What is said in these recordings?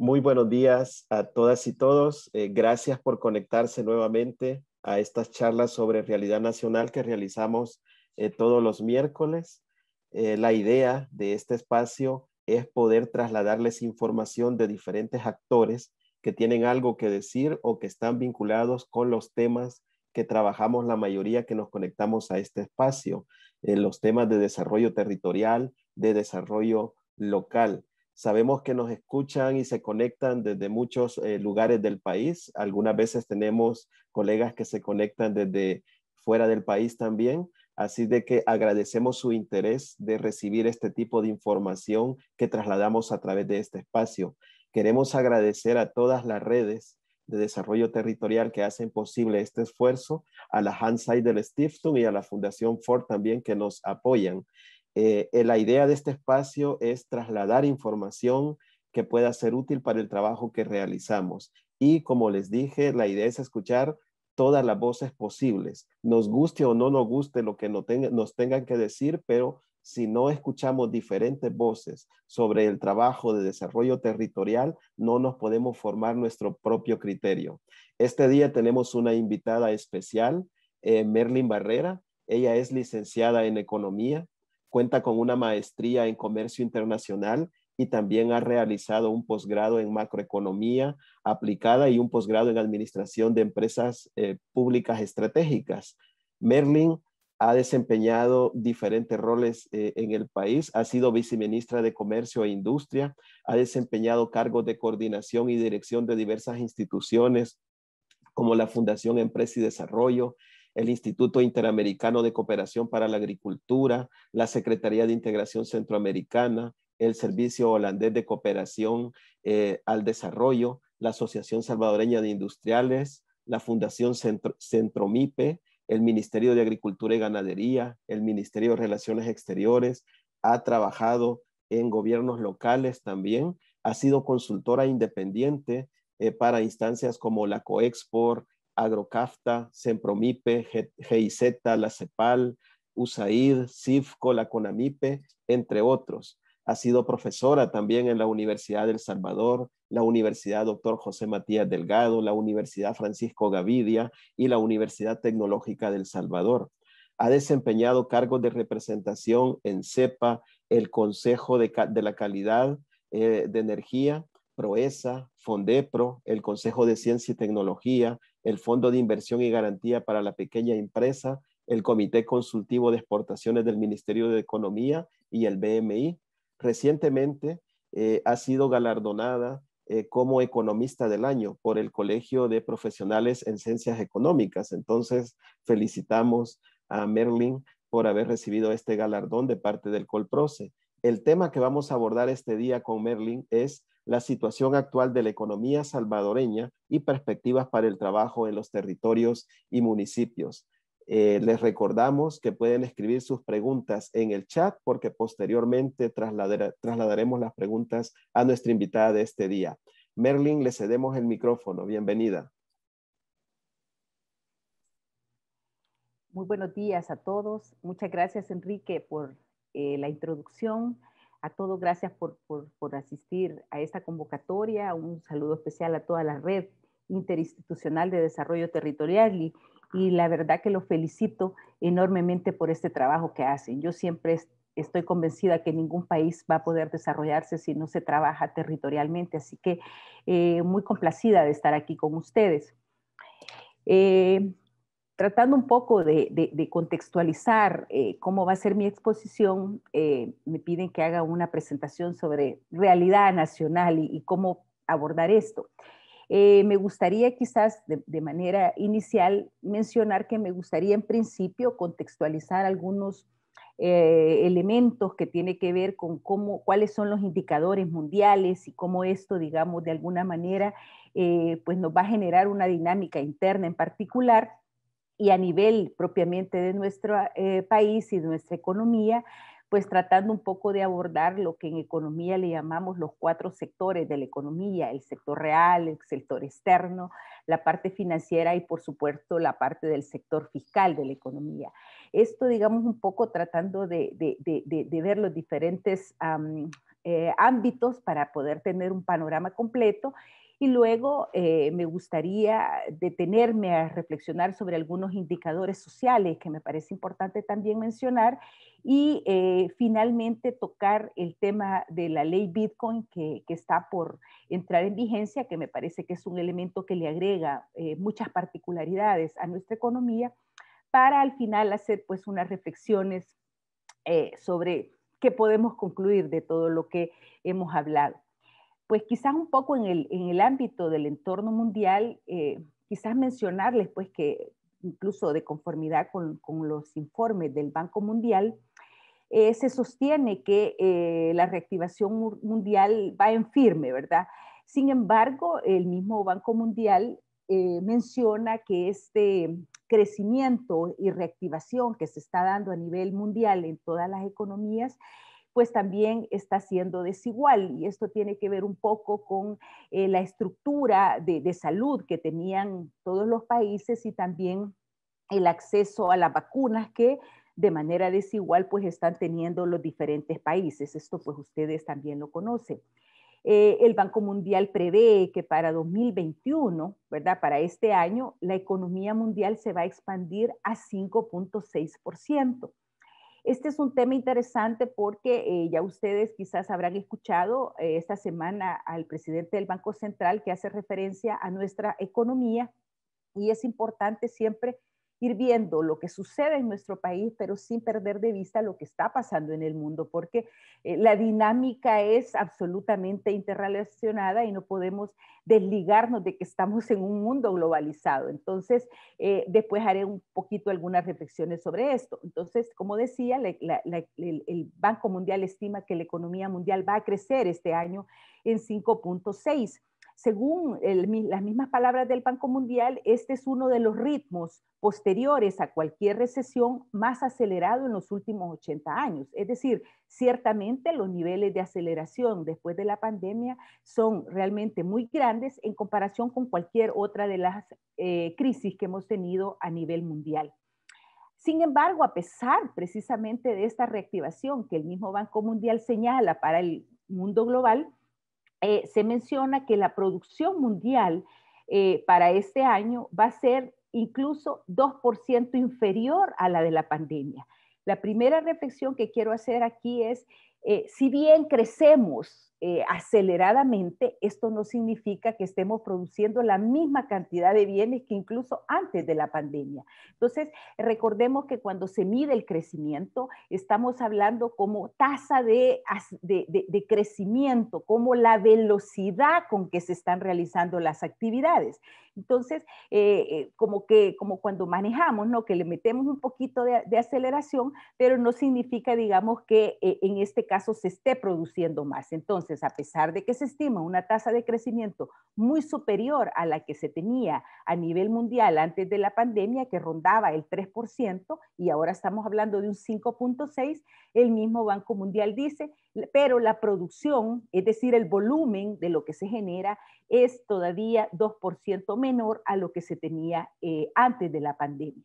Muy buenos días a todas y todos. Eh, gracias por conectarse nuevamente a estas charlas sobre realidad nacional que realizamos eh, todos los miércoles. Eh, la idea de este espacio es poder trasladarles información de diferentes actores que tienen algo que decir o que están vinculados con los temas que trabajamos la mayoría que nos conectamos a este espacio, en los temas de desarrollo territorial, de desarrollo local. Sabemos que nos escuchan y se conectan desde muchos eh, lugares del país. Algunas veces tenemos colegas que se conectan desde fuera del país también. Así de que agradecemos su interés de recibir este tipo de información que trasladamos a través de este espacio. Queremos agradecer a todas las redes de desarrollo territorial que hacen posible este esfuerzo, a la Hansai del Stiftung y a la Fundación Ford también que nos apoyan. Eh, eh, la idea de este espacio es trasladar información que pueda ser útil para el trabajo que realizamos. Y como les dije, la idea es escuchar todas las voces posibles. Nos guste o no nos guste lo que nos, tengan que decir, pero si no escuchamos diferentes voces sobre el trabajo de desarrollo territorial, no nos podemos formar nuestro propio criterio. Este día tenemos una invitada especial, eh, Merlin Barrera. Ella es licenciada en economía, Cuenta con una maestría en comercio internacional y también ha realizado un posgrado en macroeconomía aplicada y un posgrado en administración de empresas eh, públicas estratégicas. Merlin ha desempeñado diferentes roles eh, en el país, ha sido viceministra de Comercio e Industria, ha desempeñado cargos de coordinación y dirección de diversas instituciones como la Fundación Empresa y Desarrollo, el Instituto Interamericano de Cooperación para la Agricultura, la Secretaría de Integración Centroamericana, el Servicio Holandés de Cooperación eh, al Desarrollo, la Asociación Salvadoreña de Industriales, la Fundación Centro, Centromipe, el Ministerio de Agricultura y Ganadería, el Ministerio de Relaciones Exteriores, ha trabajado en gobiernos locales también, ha sido consultora independiente eh, para instancias como la Coexport, Agrocafta, Sempromipe, GIZ, la CEPAL, USAID, CIFCO, la CONAMIPE, entre otros. Ha sido profesora también en la Universidad del Salvador, la Universidad Dr. José Matías Delgado, la Universidad Francisco Gavidia y la Universidad Tecnológica del Salvador. Ha desempeñado cargos de representación en CEPA, el Consejo de, la Calidad eh, de Energía, PROESA, FONDEPRO, el Consejo de Ciencia y Tecnología, el Fondo de Inversión y Garantía para la Pequeña Empresa, el Comité Consultivo de Exportaciones del Ministerio de Economía y el BMI. Recientemente eh, ha sido galardonada eh, como economista del año por el Colegio de Profesionales en Ciencias Económicas. Entonces, felicitamos a Merlin por haber recibido este galardón de parte del Colprose. El tema que vamos a abordar este día con Merlin es la situación actual de la economía salvadoreña y perspectivas para el trabajo en los territorios y municipios. Eh, les recordamos que pueden escribir sus preguntas en el chat porque posteriormente trasladaremos las preguntas a nuestra invitada de este día. Merlin, le cedemos el micrófono. Bienvenida. Muy buenos días a todos. Muchas gracias, Enrique, por eh, la introducción a todos, gracias por, asistir a esta convocatoria. Un saludo especial a toda la red interinstitucional de desarrollo territorial y, la verdad que lo felicito enormemente por este trabajo que hacen. Yo siempre estoy convencida que ningún país va a poder desarrollarse si no se trabaja territorialmente, así que eh, muy complacida de estar aquí con ustedes. Eh, tratando un poco de, contextualizar eh, cómo va a ser mi exposición, eh, me piden que haga una presentación sobre realidad nacional y, cómo abordar esto. Eh, me gustaría quizás de, manera inicial mencionar que me gustaría en principio contextualizar algunos elementos que tiene que ver con cómo, cuáles son los indicadores mundiales y cómo esto, digamos, de alguna manera, pues nos va a generar una dinámica interna en particular y a nivel propiamente de nuestro eh, país y nuestra economía, pues tratando un poco de abordar lo que en economía le llamamos los cuatro sectores de la economía, el sector real, el sector externo, la parte financiera y por supuesto la parte del sector fiscal de la economía. Esto digamos un poco tratando de, ver los diferentes eh, ámbitos para poder tener un panorama completo y luego eh, me gustaría detenerme a reflexionar sobre algunos indicadores sociales que me parece importante también mencionar y eh, finalmente tocar el tema de la ley Bitcoin que, está por entrar en vigencia, que me parece que es un elemento que le agrega eh, muchas particularidades a nuestra economía para al final hacer pues unas reflexiones sobre qué podemos concluir de todo lo que hemos hablado pues quizás un poco en el, ámbito del entorno mundial, eh, quizás mencionarles pues que incluso de conformidad con, los informes del Banco Mundial, eh, se sostiene que eh, la reactivación mundial va en firme, ¿verdad? Sin embargo, el mismo Banco Mundial menciona que este crecimiento y reactivación que se está dando a nivel mundial en todas las economías pues también está siendo desigual. Y esto tiene que ver un poco con eh, la estructura de, salud que tenían todos los países y también el acceso a las vacunas que de manera desigual pues están teniendo los diferentes países. Esto pues ustedes también lo conocen. Eh, el Banco Mundial prevé que para 2021, ¿verdad? Para este año, la economía mundial se va a expandir a 5.6%. Este es un tema interesante porque eh, ya ustedes quizás habrán escuchado eh, esta semana al presidente del Banco Central que hace referencia a nuestra economía y es importante siempre ir viendo lo que sucede en nuestro país, pero sin perder de vista lo que está pasando en el mundo, porque eh, la dinámica es absolutamente interrelacionada y no podemos desligarnos de que estamos en un mundo globalizado. Entonces, eh, después haré un poquito algunas reflexiones sobre esto. Entonces, como decía, el Banco Mundial estima que la economía mundial va a crecer este año en 5.6 según las mismas palabras del Banco Mundial, este es uno de los ritmos posteriores a cualquier recesión más acelerado en los últimos 80 años. Es decir, ciertamente los niveles de aceleración después de la pandemia son realmente muy grandes en comparación con cualquier otra de las eh, crisis que hemos tenido a nivel mundial. Sin embargo, a pesar precisamente de esta reactivación que el mismo Banco Mundial señala para el mundo global, eh, se menciona que la producción mundial eh, para este año va a ser incluso 2% inferior a la de la pandemia. La primera reflexión que quiero hacer aquí es eh, si bien crecemos eh, aceleradamente, esto no significa que estemos produciendo la misma cantidad de bienes que incluso antes de la pandemia. Entonces, recordemos que cuando se mide el crecimiento, estamos hablando como tasa de, de, crecimiento, como la velocidad con que se están realizando las actividades. Entonces, eh, como que como cuando manejamos, ¿no? Que le metemos un poquito de, aceleración, pero no significa, digamos, que en este caso se esté produciendo más. Entonces, a pesar de que se estima una tasa de crecimiento muy superior a la que se tenía a nivel mundial antes de la pandemia, que rondaba el 3%, y ahora estamos hablando de un 5.6%, el mismo Banco Mundial dice, pero la producción, es decir, el volumen de lo que se genera, es todavía 2% menor a lo que se tenía eh, antes de la pandemia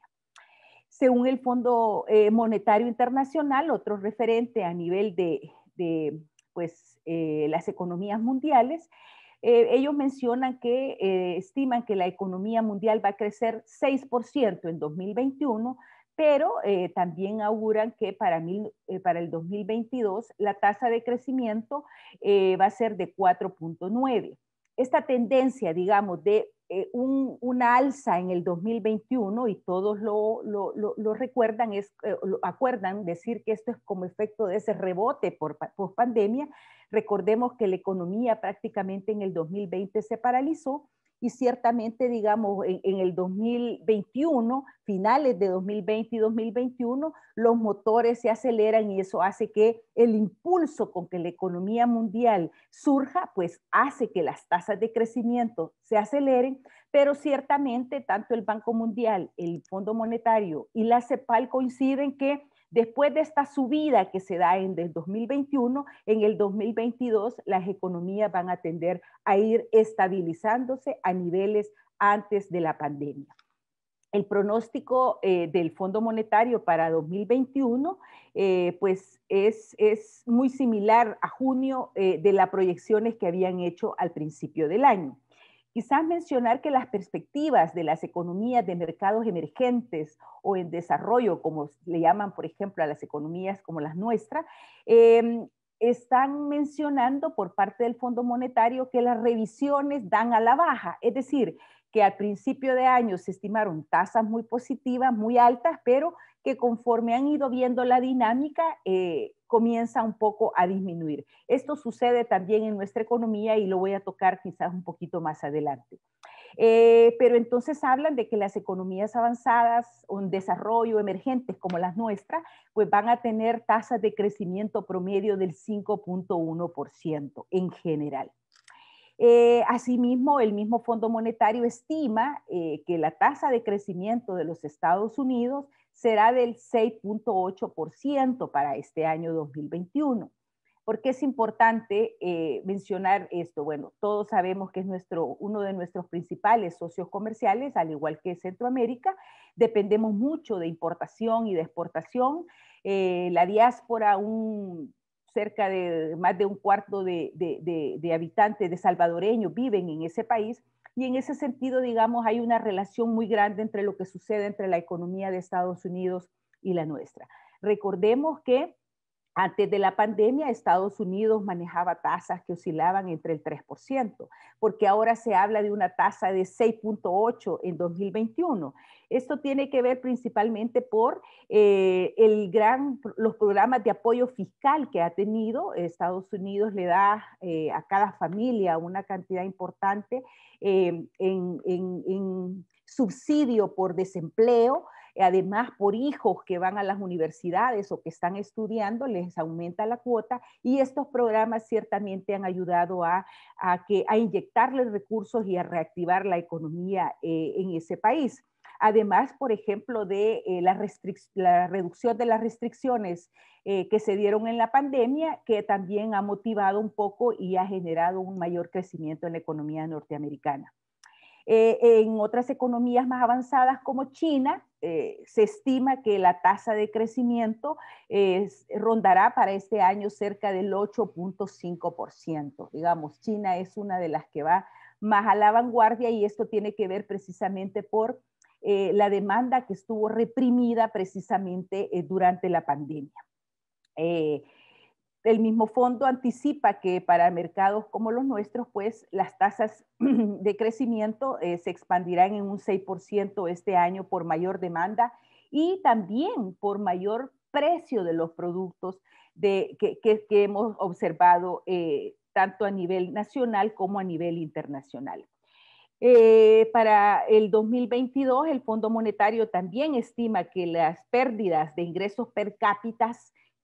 según el Fondo eh, Monetario Internacional, otro referente a nivel de, pues, eh, las economías mundiales, eh, ellos mencionan que estiman que la economía mundial va a crecer 6% en 2021, pero también auguran que para, para el 2022 la tasa de crecimiento va a ser de 4.9. Esta tendencia, digamos, de eh, un, una alza en el 2021 y todos lo, recuerdan, es, eh, acuerdan decir que esto es como efecto de ese rebote por, por pandemia. Recordemos que la economía prácticamente en el 2020 se paralizó y ciertamente, digamos, en, el 2021, finales de 2020 y 2021, los motores se aceleran y eso hace que el impulso con que la economía mundial surja, pues hace que las tasas de crecimiento se aceleren, pero ciertamente tanto el Banco Mundial, el Fondo Monetario y la CEPAL coinciden que Después de esta subida que se da en el 2021, en el 2022 las economías van a tender a ir estabilizándose a niveles antes de la pandemia. El pronóstico eh, del Fondo Monetario para 2021 eh, pues es, muy similar a junio eh, de las proyecciones que habían hecho al principio del año. Quizás mencionar que las perspectivas de las economías de mercados emergentes o en desarrollo, como le llaman, por ejemplo, a las economías como las nuestras, em, están mencionando por parte del Fondo Monetario que las revisiones dan a la baja, es decir, que al principio de año se estimaron tasas muy positivas, muy altas, pero que conforme han ido viendo la dinámica, eh, comienza un poco a disminuir. Esto sucede también en nuestra economía y lo voy a tocar quizás un poquito más adelante. Eh, pero entonces hablan de que las economías avanzadas o en desarrollo emergentes como las nuestras, pues van a tener tasas de crecimiento promedio del 5.1% en general. Eh, asimismo, el mismo Fondo Monetario estima eh, que la tasa de crecimiento de los Estados Unidos será del 6.8% para este año 2021. ¿Por qué es importante eh, mencionar esto? Bueno, todos sabemos que es nuestro, uno de nuestros principales socios comerciales, al igual que Centroamérica. Dependemos mucho de importación y de exportación. la diáspora, un cerca de más de un cuarto de, habitantes de salvadoreños viven en ese país y en ese sentido, digamos, hay una relación muy grande entre lo que sucede entre la economía de Estados Unidos y la nuestra. Recordemos que antes de la pandemia, Estados Unidos manejaba tasas que oscilaban entre el 3%, porque ahora se habla de una tasa de 6.8 en 2021. Esto tiene que ver principalmente por eh, los programas de apoyo fiscal que ha tenido. Estados Unidos le da eh, a cada familia una cantidad importante eh, en subsidio por desempleo eh, además, por hijos que van a las universidades o que están estudiando, les aumenta la cuota y estos programas ciertamente han ayudado a, que, a inyectarles recursos y a reactivar la economía eh, en ese país además, por ejemplo, de eh, la, reducción de las restricciones que se dieron en la pandemia, que también ha motivado un poco y ha generado un mayor crecimiento en la economía norteamericana. en otras economías más avanzadas como China, eh, se estima que la tasa de crecimiento rondará para este año cerca del 8.5%. Digamos, China es una de las que va más a la vanguardia y esto tiene que ver precisamente por eh, la demanda que estuvo reprimida precisamente eh, durante la pandemia el mismo fondo anticipa que para mercados como los nuestros, pues las tasas de crecimiento eh, se expandirán en un 6% este año por mayor demanda y también por mayor precio de los productos que, hemos observado eh, tanto a nivel nacional como a nivel internacional. Eh, para el 2022, el Fondo Monetario también estima que las pérdidas de ingresos per cápita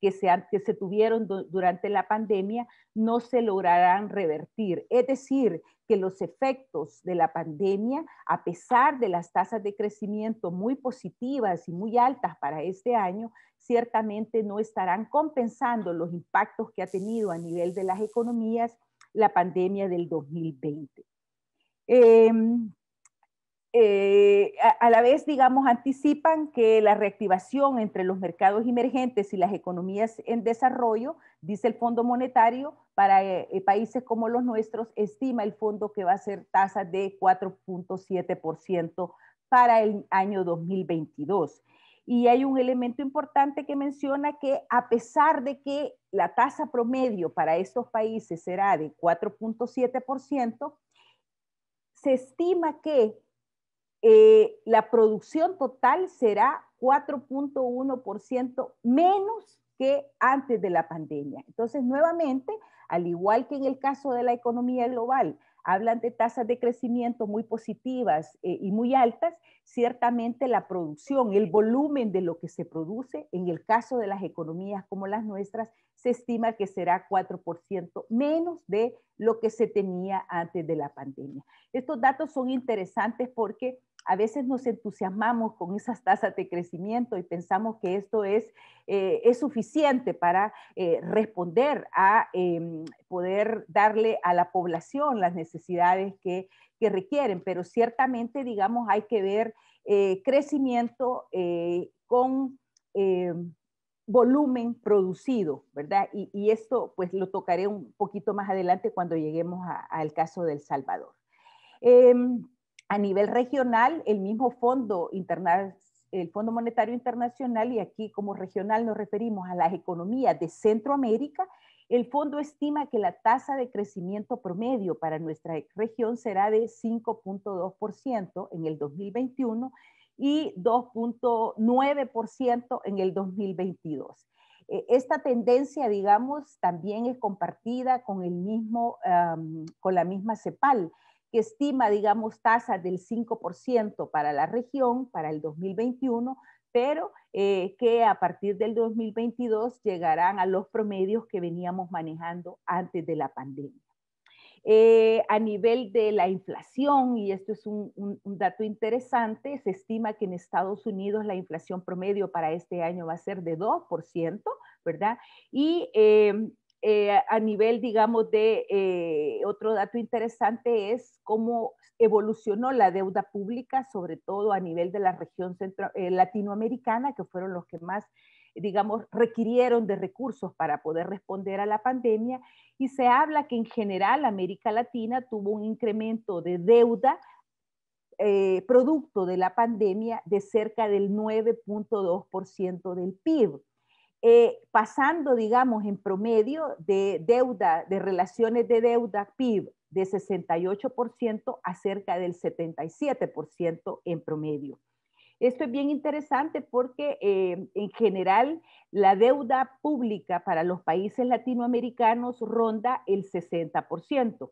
que se, que se tuvieron durante la pandemia no se lograrán revertir. Es decir, que los efectos de la pandemia, a pesar de las tasas de crecimiento muy positivas y muy altas para este año, ciertamente no estarán compensando los impactos que ha tenido a nivel de las economías la pandemia del 2020. Eh, a, la vez, digamos, anticipan que la reactivación entre los mercados emergentes y las economías en desarrollo, dice el Fondo Monetario, para eh, eh, países como los nuestros, estima el fondo que va a ser tasa de 4.7% para el año 2022. Y hay un elemento importante que menciona que a pesar de que la tasa promedio para estos países será de 4.7%, se estima que eh, la producción total será 4.1% menos que antes de la pandemia. Entonces, nuevamente, al igual que en el caso de la economía global, hablan de tasas de crecimiento muy positivas eh, y muy altas, ciertamente la producción, el volumen de lo que se produce, en el caso de las economías como las nuestras, se estima que será 4% menos de lo que se tenía antes de la pandemia. Estos datos son interesantes porque a veces nos entusiasmamos con esas tasas de crecimiento y pensamos que esto es, eh, es suficiente para eh, responder a em, poder darle a la población las necesidades que, requieren, pero ciertamente, digamos, hay que ver eh, crecimiento con volumen producido, ¿verdad? Y, y, esto pues lo tocaré un poquito más adelante cuando lleguemos al caso del Salvador. Em, a nivel regional, el mismo Fondo el Fondo Monetario Internacional, y aquí como regional nos referimos a las economías de Centroamérica, el fondo estima que la tasa de crecimiento promedio para nuestra región será de 5.2% en el 2021 y 2.9% en el 2022. E, esta tendencia, digamos, también es compartida con, el mismo, con la misma CEPAL, que estima, digamos, tasa del 5% para la región para el 2021, pero eh, que a partir del 2022 llegarán a los promedios que veníamos manejando antes de la pandemia. Eh, a nivel de la inflación, y esto es un, dato interesante, se estima que en Estados Unidos la inflación promedio para este año va a ser de 2%, ¿verdad? Y eh, eh, a nivel, digamos, de eh, otro dato interesante es cómo evolucionó la deuda pública, sobre todo a nivel de la región centro, eh, latinoamericana, que fueron los que más, digamos, requirieron de recursos para poder responder a la pandemia. Y se habla que en general América Latina tuvo un incremento de deuda producto de la pandemia de cerca del 9.2% del PIB. Eh, pasando, digamos, en promedio de deuda, de relaciones de deuda PIB de 68% a cerca del 77% en promedio. Esto es bien interesante porque eh, en general la deuda pública para los países latinoamericanos ronda el 60%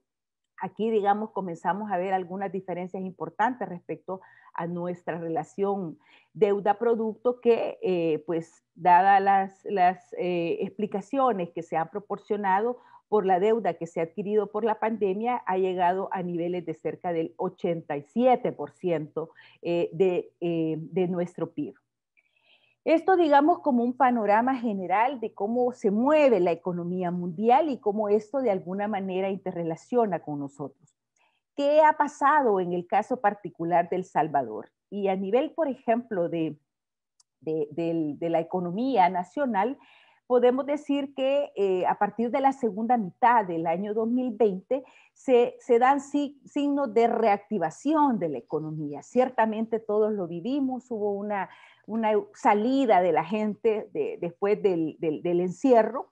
aquí, digamos, comenzamos a ver algunas diferencias importantes respecto a nuestra relación deuda-producto que, eh, pues, dadas las, eh, explicaciones que se han proporcionado por la deuda que se ha adquirido por la pandemia, ha llegado a niveles de cerca del 87% eh, de nuestro PIB. Esto, digamos, como un panorama general de cómo se mueve la economía mundial y cómo esto de alguna manera interrelaciona con nosotros. ¿Qué ha pasado en el caso particular del Salvador? Y a nivel, por ejemplo, de, de, la economía nacional, podemos decir que eh, a partir de la segunda mitad del año 2020 se, dan signos de reactivación de la economía. Ciertamente todos lo vivimos, hubo una una salida de la gente después del, encierro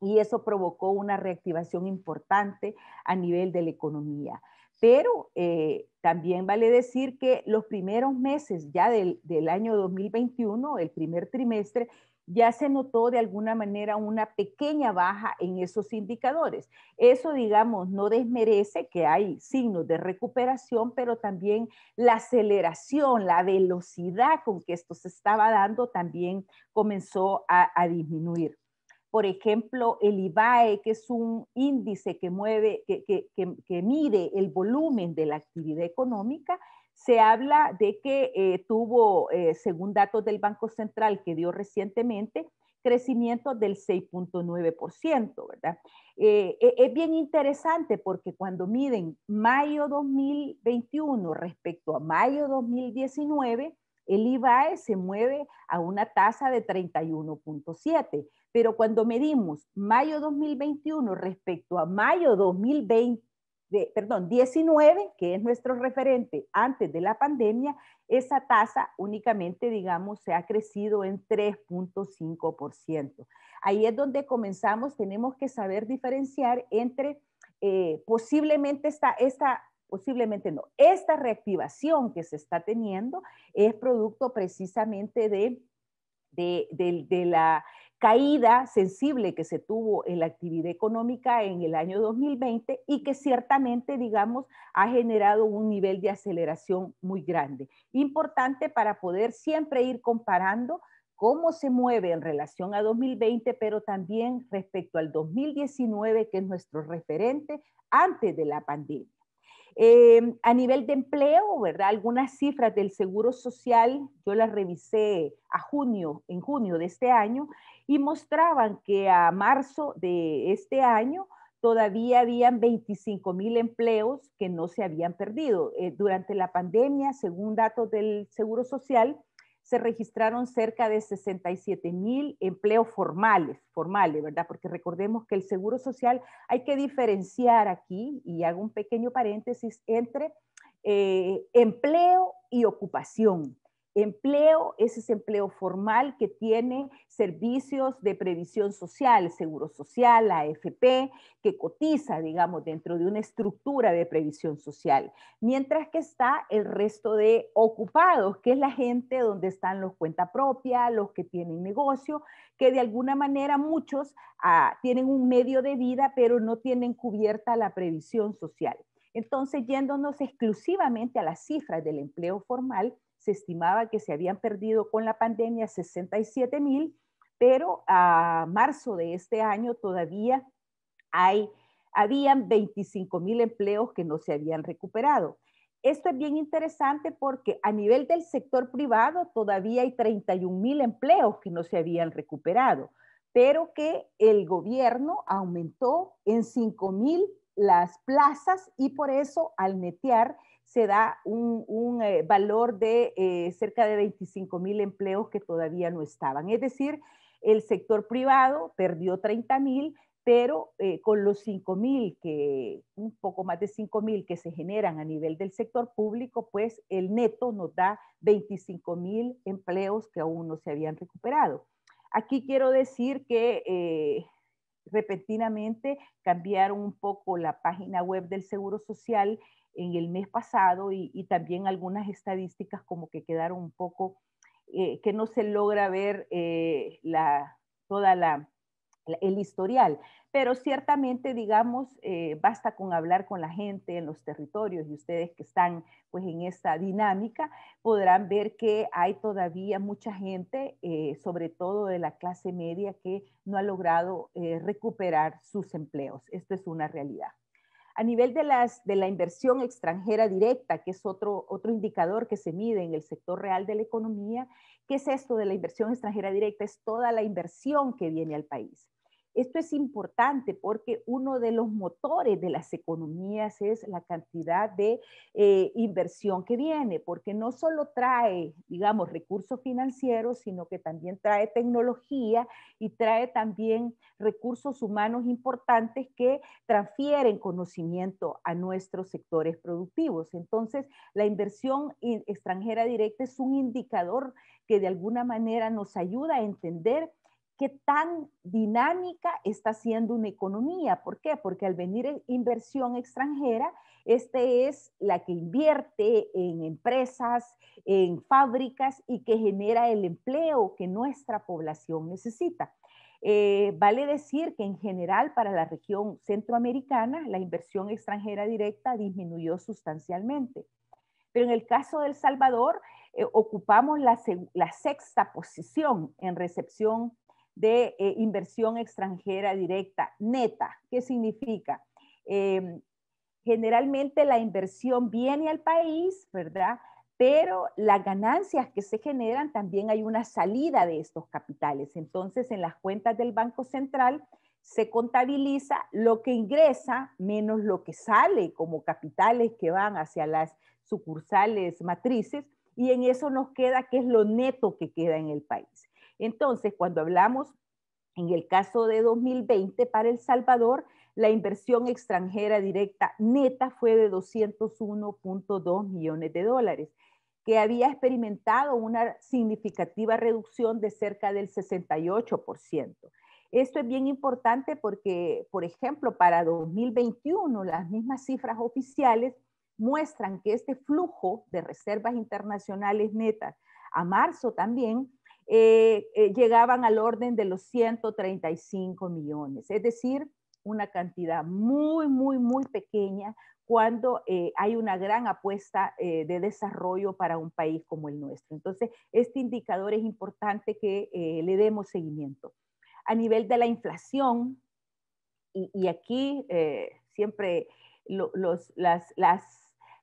y eso provocó una reactivación importante a nivel de la economía. Pero eh, también vale decir que los primeros meses ya del, año 2021, el primer trimestre, ya se notó de alguna manera una pequeña baja en esos indicadores. Eso, digamos, no desmerece que hay signos de recuperación, pero también la aceleración, la velocidad con que esto se estaba dando también comenzó a, disminuir. Por ejemplo, el IBAE, que es un índice que mide el volumen de la actividad económica, se habla de que eh, tuvo, eh, según datos del Banco Central que dio recientemente, crecimiento del 6.9%, ¿verdad? Eh, e, es bien interesante porque cuando miden mayo 2021 respecto a mayo 2019, el IBAE se mueve a una tasa de 31.7, pero cuando medimos mayo 2021 respecto a mayo 2020, perdón, 19, que es nuestro referente antes de la pandemia, esa tasa únicamente, digamos, se ha crecido en 3.5%. Ahí es donde comenzamos, tenemos que saber diferenciar entre eh, posiblemente esta, posiblemente no, esta reactivación que se está teniendo es producto precisamente de la caída sensible que se tuvo en la actividad económica en el año 2020 y que ciertamente, digamos, ha generado un nivel de aceleración muy grande. Importante para poder siempre ir comparando cómo se mueve en relación a 2020, pero también respecto al 2019, que es nuestro referente antes de la pandemia. Em, a nivel de empleo, ¿verdad? Algunas cifras del Seguro Social, yo las revisé a junio, en junio de este año, y mostraban que a marzo de este año todavía habían 25 mil empleos que no se habían perdido. Eh, durante la pandemia, según datos del Seguro Social, se registraron cerca de 67 mil empleos formales, formales, ¿verdad? Porque recordemos que el Seguro Social hay que diferenciar aquí, y hago un pequeño paréntesis, entre eh, empleo y ocupación. Empleo es ese empleo formal que tiene servicios de previsión social, seguro social, AFP, que cotiza, digamos, dentro de una estructura de previsión social. Mientras que está el resto de ocupados, que es la gente donde están los cuenta propia, los que tienen negocio, que de alguna manera muchos ah, tienen un medio de vida, pero no tienen cubierta la previsión social. Entonces, yéndonos exclusivamente a las cifras del empleo formal, se estimaba que se habían perdido con la pandemia 67 mil, pero a marzo de este año todavía hay, habían 25 mil empleos que no se habían recuperado. Esto es bien interesante porque a nivel del sector privado todavía hay 31 mil empleos que no se habían recuperado, pero que el gobierno aumentó en 5 mil las plazas y por eso al metear, se da un, eh, valor de eh, cerca de 25 mil empleos que todavía no estaban. Es decir, el sector privado perdió 30 mil, pero eh, con los 5 mil, que un poco más de 5 mil que se generan a nivel del sector público, pues el neto nos da 25 mil empleos que aún no se habían recuperado. Aquí quiero decir que repentinamente cambiaron un poco la página web del Seguro Social en el mes pasado y, también algunas estadísticas como que quedaron un poco, eh, que no se logra ver eh, la, toda la, el historial. Pero ciertamente, digamos, eh, basta con hablar con la gente en los territorios y ustedes que están pues en esta dinámica podrán ver que hay todavía mucha gente, sobre todo de la clase media, que no ha logrado recuperar sus empleos. Esto es una realidad. A nivel de, la inversión extranjera directa, que es otro, otro indicador que se mide en el sector real de la economía, ¿qué es esto de la inversión extranjera directa? Es toda la inversión que viene al país. Esto es importante porque uno de los motores de las economías es la cantidad de eh, inversión que viene, porque no solo trae, digamos, recursos financieros, sino que también trae tecnología y trae también recursos humanos importantes que transfieren conocimiento a nuestros sectores productivos. Entonces, la inversión extranjera directa es un indicador que de alguna manera nos ayuda a entender qué tan dinámica está siendo una economía. ¿Por qué? Porque al venir inversión extranjera, esta es la que invierte en empresas, en fábricas y que genera el empleo que nuestra población necesita. Eh, vale decir que en general para la región centroamericana la inversión extranjera directa disminuyó sustancialmente. Pero en el caso del Salvador eh, ocupamos la, la sexta posición en recepción de eh, inversión extranjera directa, neta. ¿Qué significa? Em, generalmente la inversión viene al país, ¿verdad? Pero las ganancias que se generan también hay una salida de estos capitales. Entonces, en las cuentas del Banco Central se contabiliza lo que ingresa menos lo que sale como capitales que van hacia las sucursales matrices y en eso nos queda que es lo neto que queda en el país. Entonces, cuando hablamos en el caso de 2020 para El Salvador, la inversión extranjera directa neta fue de 201.2 millones de dólares, que había experimentado una significativa reducción de cerca del 68%. Esto es bien importante porque, por ejemplo, para 2021, las mismas cifras oficiales muestran que este flujo de reservas internacionales netas a marzo también eh, eh, llegaban al orden de los 135 millones, es decir, una cantidad muy, muy, muy pequeña cuando eh, hay una gran apuesta de desarrollo para un país como el nuestro. Entonces, este indicador es importante que le demos seguimiento. A nivel de la inflación, y, aquí siempre las,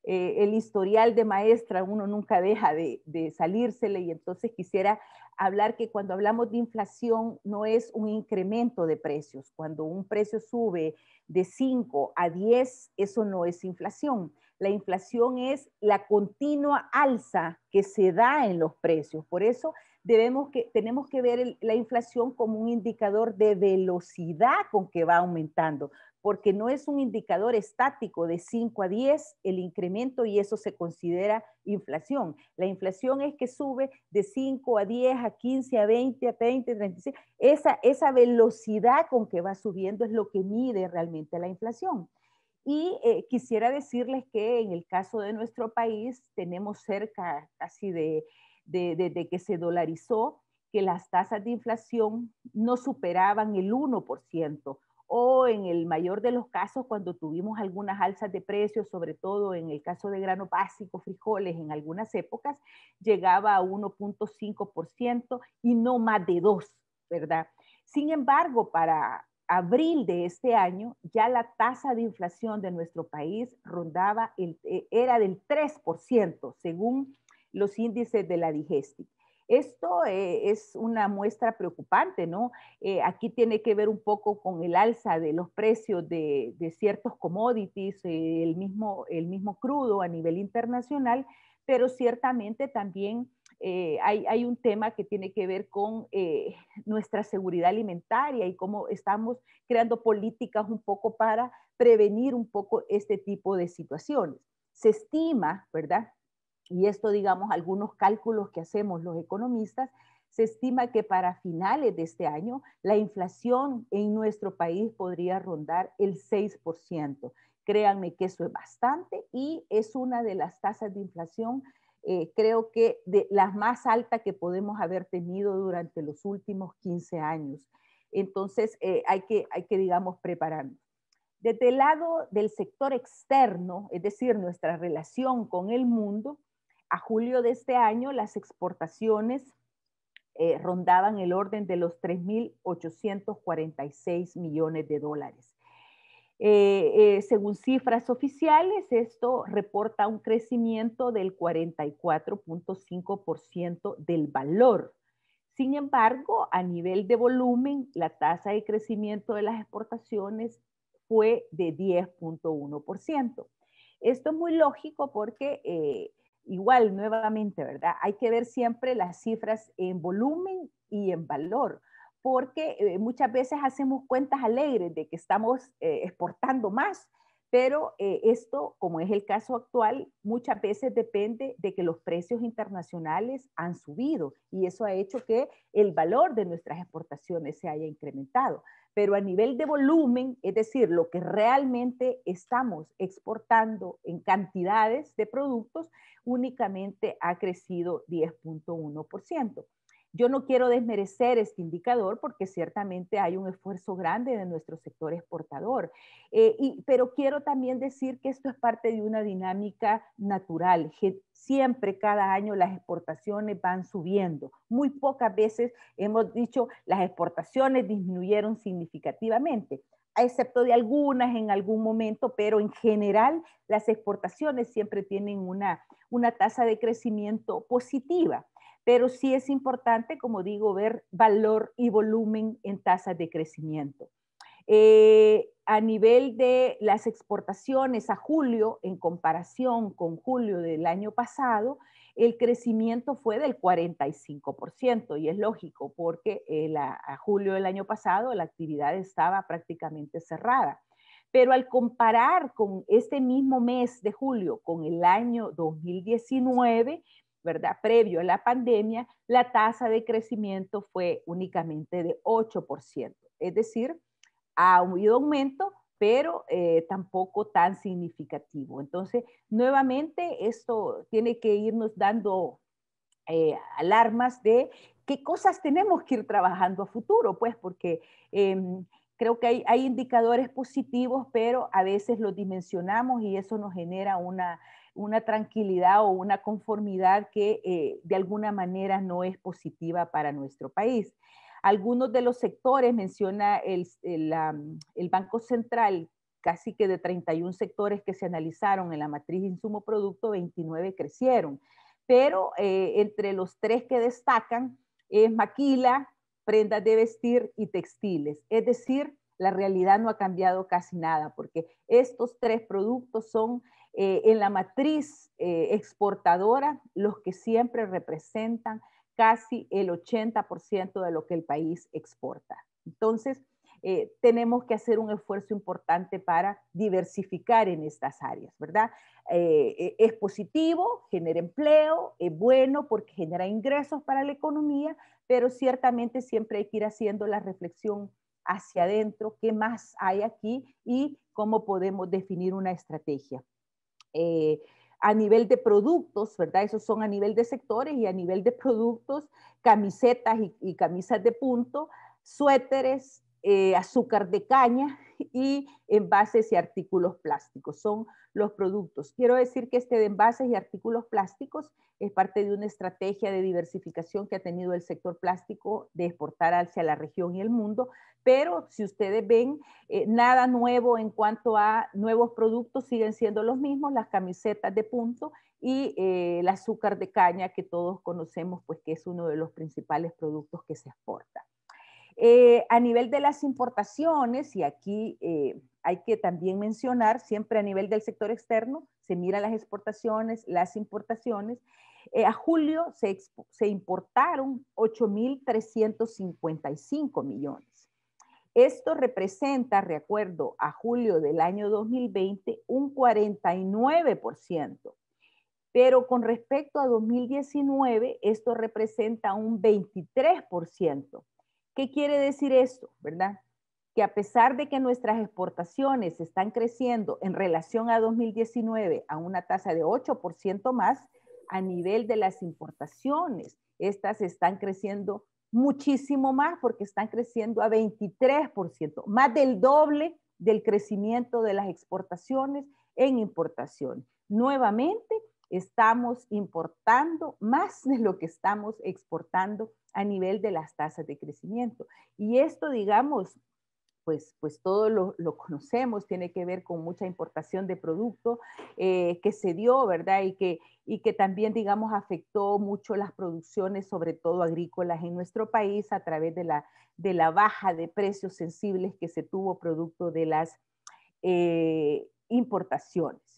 el historial de maestra, uno nunca deja de, de salírsele y entonces quisiera hablar que cuando hablamos de inflación no es un incremento de precios. Cuando un precio sube de 5 a 10, eso no es inflación. La inflación es la continua alza que se da en los precios. Por eso debemos que, tenemos que ver la inflación como un indicador de velocidad con que va aumentando, porque no es un indicador estático de 5 a 10 el incremento y eso se considera inflación. La inflación es que sube de 5 a 10, a 15, a 20, a 20, 36. Esa, esa velocidad con que va subiendo es lo que mide realmente la inflación. Y eh, quisiera decirles que en el caso de nuestro país tenemos cerca casi de que se dolarizó que las tasas de inflación no superaban el 1% o en el mayor de los casos cuando tuvimos algunas alzas de precios, sobre todo en el caso de grano básico, frijoles, en algunas épocas, llegaba a 1.5% y no más de 2, ¿verdad? Sin embargo, para abril de este año ya la tasa de inflación de nuestro país rondaba, el, eh, era del 3%, según los índices de la Digestic. Esto eh, es una muestra preocupante, ¿no? Eh, aquí tiene que ver un poco con el alza de los precios de, ciertos commodities, eh, el, mismo, el mismo crudo a nivel internacional, pero ciertamente también hay, hay, un tema que tiene que ver con nuestra seguridad alimentaria y cómo estamos creando políticas un poco para prevenir un poco este tipo de situaciones. Se estima, ¿verdad? y esto digamos algunos cálculos que hacemos los economistas, se estima que para finales de este año la inflación en nuestro país podría rondar el 6%. Créanme que eso es bastante y es una de las tasas de inflación, eh, creo que de las más altas que podemos haber tenido durante los últimos 15 años. Entonces, eh, hay, que, hay que, digamos, prepararnos. Desde el lado del sector externo, es decir, nuestra relación con el mundo, a julio de este año, las exportaciones eh, rondaban el orden de los 3.846 millones de dólares. Eh, eh, según cifras oficiales, esto reporta un crecimiento del 44.5% del valor. Sin embargo, a nivel de volumen, la tasa de crecimiento de las exportaciones fue de 10.1%. Esto es muy lógico porque igual nuevamente, ¿verdad? Hay que ver siempre las cifras en volumen y en valor, porque eh, muchas veces hacemos cuentas alegres de que estamos eh, exportando más, pero eh, esto, como es el caso actual, muchas veces depende de que los precios internacionales han subido y eso ha hecho que el valor de nuestras exportaciones se haya incrementado. Pero a nivel de volumen, es decir, lo que realmente estamos exportando en cantidades de productos, únicamente ha crecido 10.1%. Yo no quiero desmerecer este indicador porque ciertamente hay un esfuerzo grande de nuestro sector exportador, eh, pero quiero también decir que esto es parte de una dinámica natural. siempre, cada año, las exportaciones van subiendo. Muy pocas veces hemos dicho las exportaciones disminuyeron significativamente excepto de algunas en algún momento, pero en general las exportaciones siempre tienen una tasa de crecimiento positiva pero sí es importante, como digo, ver valor y volumen en tasas de crecimiento. Eh, a nivel de las exportaciones a julio, en comparación con julio del año pasado, el crecimiento fue del 45% y es lógico porque a julio del año pasado la actividad estaba prácticamente cerrada. Pero al comparar con este mismo mes de julio con el año 2019, ¿verdad? Previo a la pandemia, la tasa de crecimiento fue únicamente de 8%. Es decir, ha habido aumento, pero eh, tampoco tan significativo. Entonces, nuevamente, esto tiene que irnos dando eh, alarmas de qué cosas tenemos que ir trabajando a futuro, pues, porque... Em, creo que hay, hay indicadores positivos, pero a veces los dimensionamos y eso nos genera una una tranquilidad o una conformidad que eh, de alguna manera no es positiva para nuestro país. Algunos de los sectores, menciona el, Banco Central, casi que de 31 sectores que se analizaron en la matriz de insumo-producto, 29 crecieron. Pero eh, entre los tres que destacan es maquila, prendas de vestir y textiles. Es decir, la realidad no ha cambiado casi nada, porque estos tres productos son eh, en la matriz eh, exportadora los que siempre representan casi el 80% de lo que el país exporta. Entonces, eh, tenemos que hacer un esfuerzo importante para diversificar en estas áreas, ¿verdad? es positivo, genera empleo, es bueno porque genera ingresos para la economía, pero ciertamente siempre hay que ir haciendo la reflexión hacia adentro, qué más hay aquí y cómo podemos definir una estrategia. Eh, a nivel de productos, ¿verdad? Esos son a nivel de sectores y a nivel de productos, camisetas y, camisas de punto, suéteres, eh, azúcar de caña y envases y artículos plásticos. Son los productos. Quiero decir que este de envases y artículos plásticos es parte de una estrategia de diversificación que ha tenido el sector plástico de exportar hacia la región y el mundo, pero si ustedes ven, eh, nada nuevo en cuanto a nuevos productos, siguen siendo los mismos, las camisetas de punto y eh, el azúcar de caña que todos conocemos, pues que es uno de los principales productos que se exporta. Eh, a nivel de las importaciones, y aquí eh, hay que también mencionar, siempre a nivel del sector externo, se miran las exportaciones, las importaciones. Eh, a julio se, se importaron 8.355 millones. Esto representa, recuerdo, a julio del año 2020, un 49%. Pero con respecto a 2019, esto representa un 23%. ¿Qué quiere decir esto, verdad? Que a pesar de que nuestras exportaciones están creciendo en relación a 2019 a una tasa de 8% más, a nivel de las importaciones, estas están creciendo muchísimo más porque están creciendo a 23%, más del doble del crecimiento de las exportaciones en importación. Nuevamente, estamos importando más de lo que estamos exportando a nivel de las tasas de crecimiento. Y esto, digamos, pues, pues todo lo, conocemos, tiene que ver con mucha importación de producto eh, que se dio, ¿verdad? Y que, también, digamos, afectó mucho las producciones, sobre todo agrícolas en nuestro país, a través de la, baja de precios sensibles que se tuvo producto de las eh, importaciones.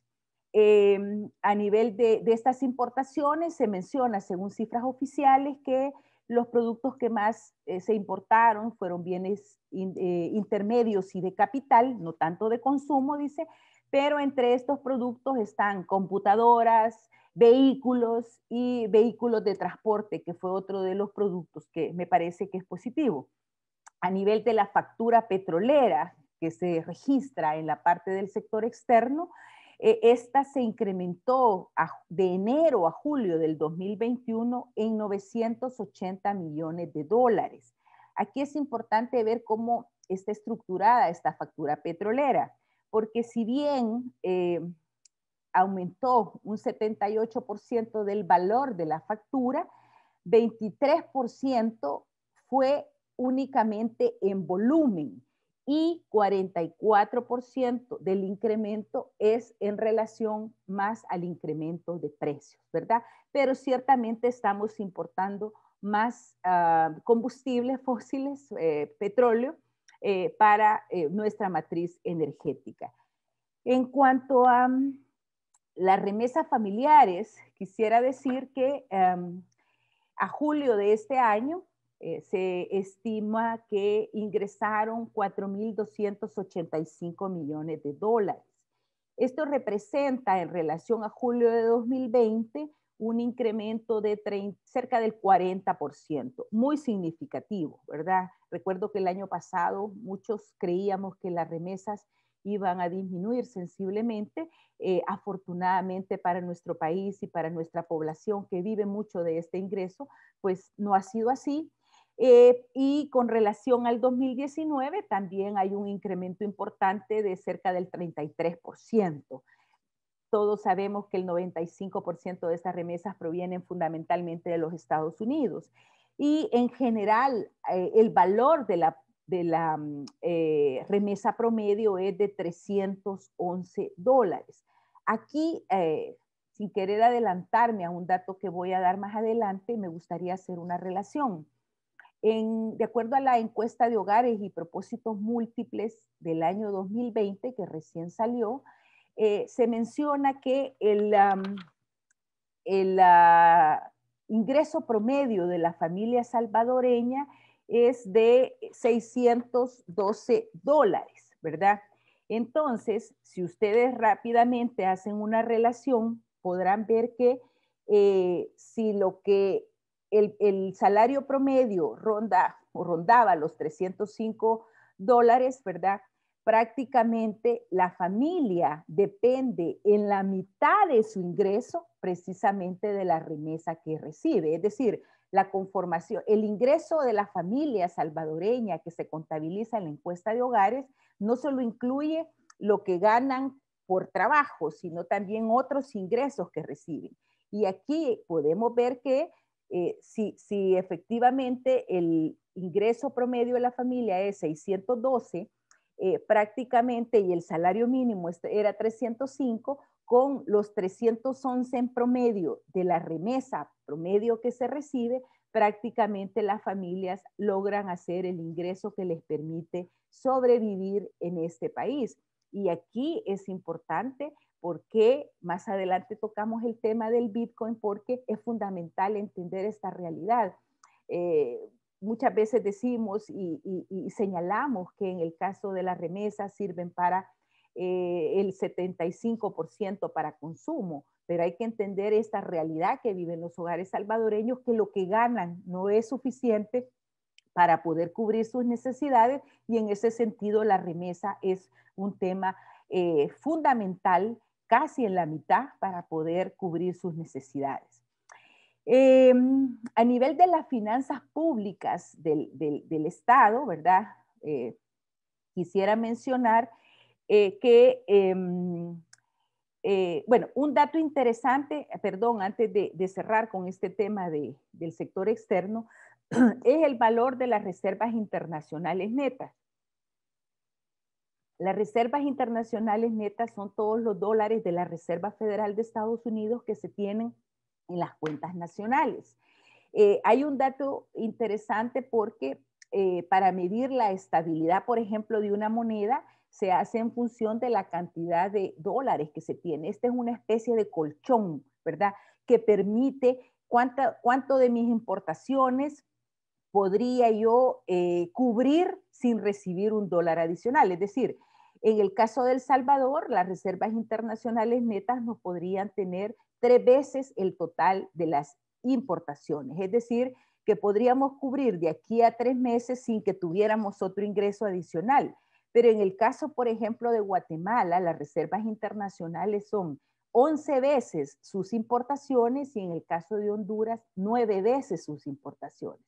Em, a nivel de, estas importaciones, se menciona, según cifras oficiales, que los productos que más eh, se importaron fueron bienes eh, intermedios y de capital, no tanto de consumo, dice, pero entre estos productos están computadoras, vehículos y vehículos de transporte, que fue otro de los productos que me parece que es positivo. A nivel de la factura petrolera que se registra en la parte del sector externo, eh, esta se incrementó de enero a julio del 2021 en 980 millones de dólares. Aquí es importante ver cómo está estructurada esta factura petrolera, porque si bien eh, aumentó un 78% del valor de la factura, 23% fue únicamente en volumen y 44% del incremento es en relación más al incremento de precios, ¿verdad? Pero ciertamente estamos importando más ah, combustibles fósiles, eh, petróleo, eh, para eh, nuestra matriz energética. En cuanto a mm, las remesas familiares, quisiera decir que em, a julio de este año eh, se estima que ingresaron 4.285 millones de dólares. Esto representa en relación a julio de 2020 un incremento de cerca del 40%, muy significativo, ¿verdad? Recuerdo que el año pasado muchos creíamos que las remesas iban a disminuir sensiblemente. Eh, afortunadamente para nuestro país y para nuestra población que vive mucho de este ingreso, pues no ha sido así. Eh, y con relación al 2019 también hay un incremento importante de cerca del 33%. Todos sabemos que el 95% de estas remesas provienen fundamentalmente de los Estados Unidos. Y en general, eh, el valor de la, mm, eh, remesa promedio es de 311 dólares. Aquí, sin querer adelantarme a un dato que voy a dar más adelante, me gustaría hacer una relación de acuerdo a la encuesta de hogares y propósitos múltiples del año 2020 que recién salió, eh, se menciona que el, ah, ingreso promedio de la familia salvadoreña es de 612 dólares, ¿verdad? Entonces, si ustedes rápidamente hacen una relación, podrán ver que eh, si lo que el, salario promedio ronda o rondaba los 305 dólares, ¿verdad? Prácticamente la familia depende en la mitad de su ingreso precisamente de la remesa que recibe. Es decir, la conformación, el ingreso de la familia salvadoreña que se contabiliza en la encuesta de hogares no solo incluye lo que ganan por trabajo, sino también otros ingresos que reciben. Y aquí podemos ver que eh, si, efectivamente el ingreso promedio de la familia es 612, eh, prácticamente y el salario mínimo era 305, con los 311 en promedio de la remesa promedio que se recibe, prácticamente las familias logran hacer el ingreso que les permite sobrevivir en este país. Y aquí es importante qué? más adelante tocamos el tema del Bitcoin porque es fundamental entender esta realidad. Eh, muchas veces decimos y, señalamos que en el caso de las remesas sirven para eh, el 75% para consumo, pero hay que entender esta realidad que viven los hogares salvadoreños, que lo que ganan no es suficiente para poder cubrir sus necesidades y en ese sentido la remesa es un tema eh, fundamental casi en la mitad para poder cubrir sus necesidades. Em, a nivel de las finanzas públicas del, Estado, ¿verdad? Eh, quisiera mencionar eh, que, em, eh, bueno, un dato interesante, perdón, antes de, cerrar con este tema del sector externo, es el valor de las reservas internacionales netas. Las reservas internacionales netas son todos los dólares de la Reserva Federal de Estados Unidos que se tienen en las cuentas nacionales. Eh, hay un dato interesante porque eh, para medir la estabilidad, por ejemplo, de una moneda, se hace en función de la cantidad de dólares que se tiene. Esta es una especie de colchón, ¿verdad? Que permite cuánta, cuánto de mis importaciones podría yo eh, cubrir sin recibir un dólar adicional. Es decir, en el caso del Salvador, las reservas internacionales netas nos podrían tener tres veces el total de las importaciones. Es decir, que podríamos cubrir de aquí a tres meses sin que tuviéramos otro ingreso adicional. Pero en el caso, por ejemplo, de Guatemala, las reservas internacionales son 11 veces sus importaciones y en el caso de Honduras, nueve veces sus importaciones.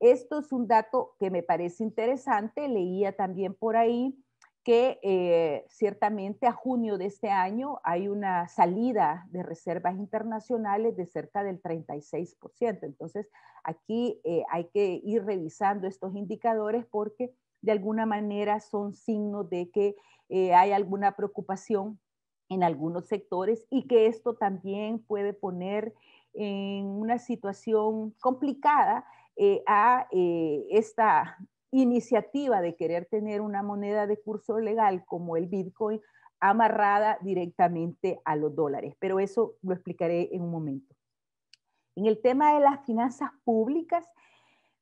Esto es un dato que me parece interesante. Leía también por ahí que eh, ciertamente a junio de este año hay una salida de reservas internacionales de cerca del 36%. Entonces, aquí eh, hay que ir revisando estos indicadores porque de alguna manera son signos de que eh, hay alguna preocupación en algunos sectores y que esto también puede poner en una situación complicada eh, a eh, esta iniciativa de querer tener una moneda de curso legal como el Bitcoin amarrada directamente a los dólares. Pero eso lo explicaré en un momento. En el tema de las finanzas públicas,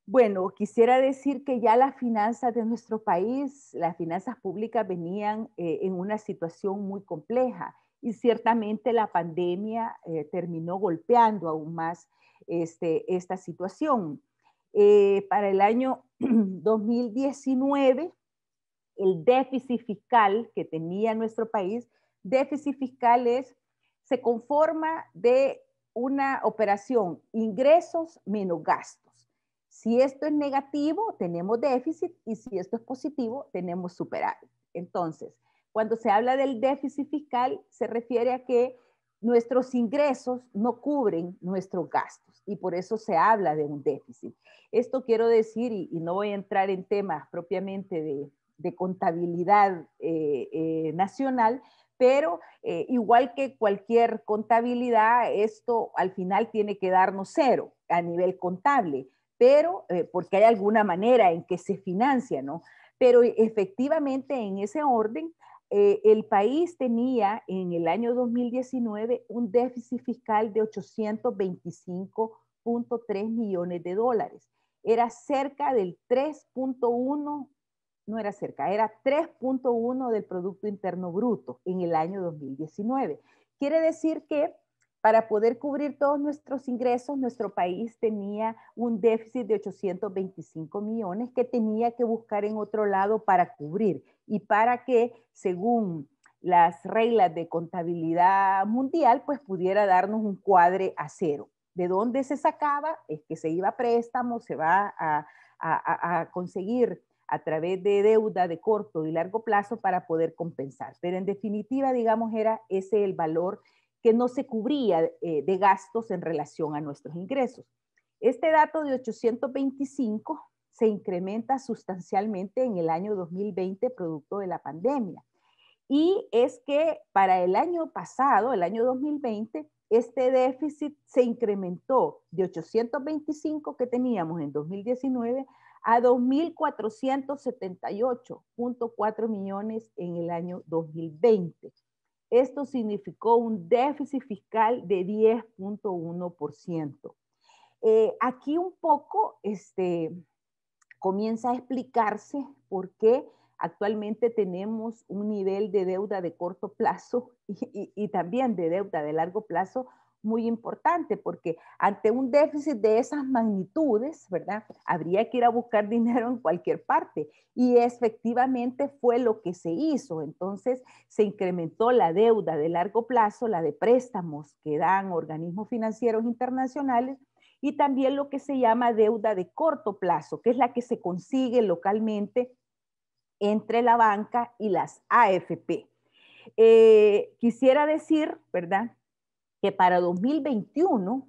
bueno, quisiera decir que ya las finanzas de nuestro país, las finanzas públicas venían eh, en una situación muy compleja y ciertamente la pandemia terminó golpeando aún más este, esta situación. Eh, para el año 2019, el déficit fiscal que tenía nuestro país, déficit fiscal es, se conforma de una operación, ingresos menos gastos. Si esto es negativo, tenemos déficit y si esto es positivo, tenemos superávit. Entonces, cuando se habla del déficit fiscal, se refiere a que nuestros ingresos no cubren nuestros gastos y por eso se habla de un déficit. Esto quiero decir, y, no voy a entrar en temas propiamente de, contabilidad eh, eh, nacional, pero eh, igual que cualquier contabilidad, esto al final tiene que darnos cero a nivel contable, pero porque hay alguna manera en que se financia, ¿no? Pero efectivamente en ese orden eh, el país tenía en el año 2019 un déficit fiscal de 825.3 millones de dólares. Era cerca del 3.1, no era cerca, era 3.1 del Producto Interno Bruto en el año 2019. Quiere decir que para poder cubrir todos nuestros ingresos, nuestro país tenía un déficit de 825 millones que tenía que buscar en otro lado para cubrir y para que, según las reglas de contabilidad mundial, pues pudiera darnos un cuadre a cero. ¿De dónde se sacaba? Es que se iba a préstamo, se va a, conseguir a través de deuda de corto y largo plazo para poder compensar. Pero en definitiva, digamos, era ese el valor que no se cubría eh, de gastos en relación a nuestros ingresos. Este dato de 825 se incrementa sustancialmente en el año 2020 producto de la pandemia. Y es que para el año pasado, el año 2020, este déficit se incrementó de 825 que teníamos en 2019 a 2.478.4 millones en el año 2020. Esto significó un déficit fiscal de 10.1%. Eh, aquí un poco, este, comienza a explicarse por qué actualmente tenemos un nivel de deuda de corto plazo y, también de deuda de largo plazo muy importante porque ante un déficit de esas magnitudes, ¿verdad? Habría que ir a buscar dinero en cualquier parte y efectivamente fue lo que se hizo. Entonces se incrementó la deuda de largo plazo, la de préstamos que dan organismos financieros internacionales y también lo que se llama deuda de corto plazo, que es la que se consigue localmente entre la banca y las AFP. Eh, quisiera decir, ¿verdad?, que para 2021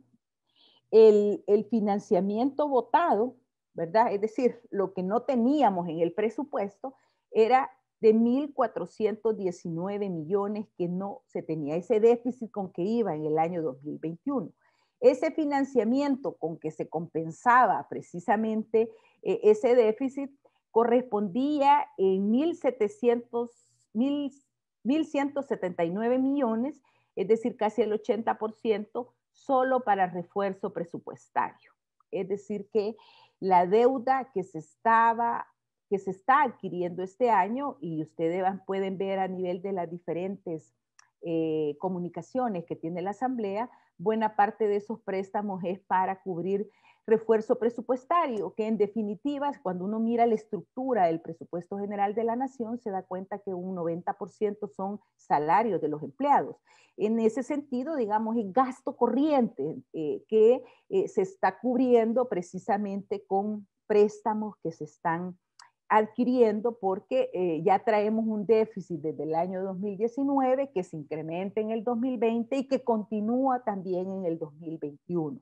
el, el financiamiento votado, ¿verdad?, es decir, lo que no teníamos en el presupuesto era de 1.419 millones que no se tenía ese déficit con que iba en el año 2021. Ese financiamiento con que se compensaba precisamente eh, ese déficit correspondía en 1.179 millones, es decir, casi el 80% solo para refuerzo presupuestario. Es decir, que la deuda que se que se está adquiriendo este año y ustedes pueden ver a nivel de las diferentes eh, comunicaciones que tiene la Asamblea, buena parte de esos préstamos es para cubrir refuerzo presupuestario, que en definitiva, cuando uno mira la estructura del presupuesto general de la nación, se da cuenta que un 90% son salarios de los empleados. En ese sentido, digamos, el gasto corriente eh, que eh, se está cubriendo precisamente con préstamos que se están adquiriendo porque eh, ya traemos un déficit desde el año 2019 que se incrementa en el 2020 y que continúa también en el 2021.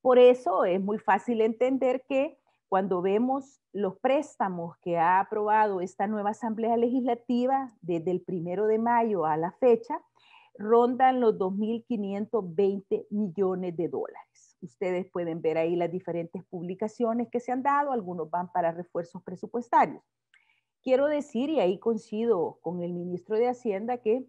Por eso es muy fácil entender que cuando vemos los préstamos que ha aprobado esta nueva Asamblea Legislativa desde el primero de mayo a la fecha, rondan los 2.520 millones de dólares. Ustedes pueden ver ahí las diferentes publicaciones que se han dado, algunos van para refuerzos presupuestarios. Quiero decir, y ahí coincido con el ministro de Hacienda, que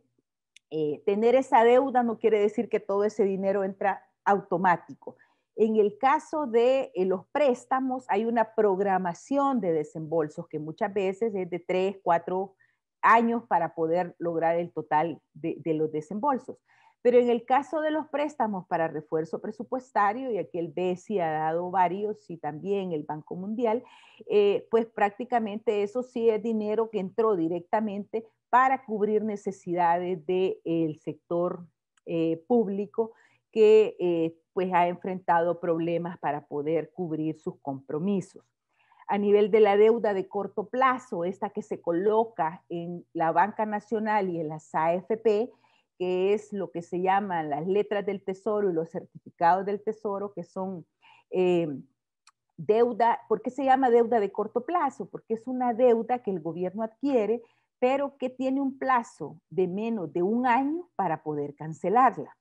eh, tener esa deuda no quiere decir que todo ese dinero entra automático. En el caso de eh, los préstamos, hay una programación de desembolsos que muchas veces es de tres, cuatro años para poder lograr el total de los desembolsos. Pero en el caso de los préstamos para refuerzo presupuestario, y aquí el BESI ha dado varios y también el Banco Mundial, eh, pues prácticamente eso sí es dinero que entró directamente para cubrir necesidades del sector eh, público que eh, pues ha enfrentado problemas para poder cubrir sus compromisos. A nivel de la deuda de corto plazo, esta que se coloca en la banca nacional y en las AFP, que es lo que se llaman las letras del tesoro y los certificados del tesoro, que son eh, deuda, ¿por qué se llama deuda de corto plazo? Porque es una deuda que el gobierno adquiere, pero que tiene un plazo de menos de un año para poder cancelarla.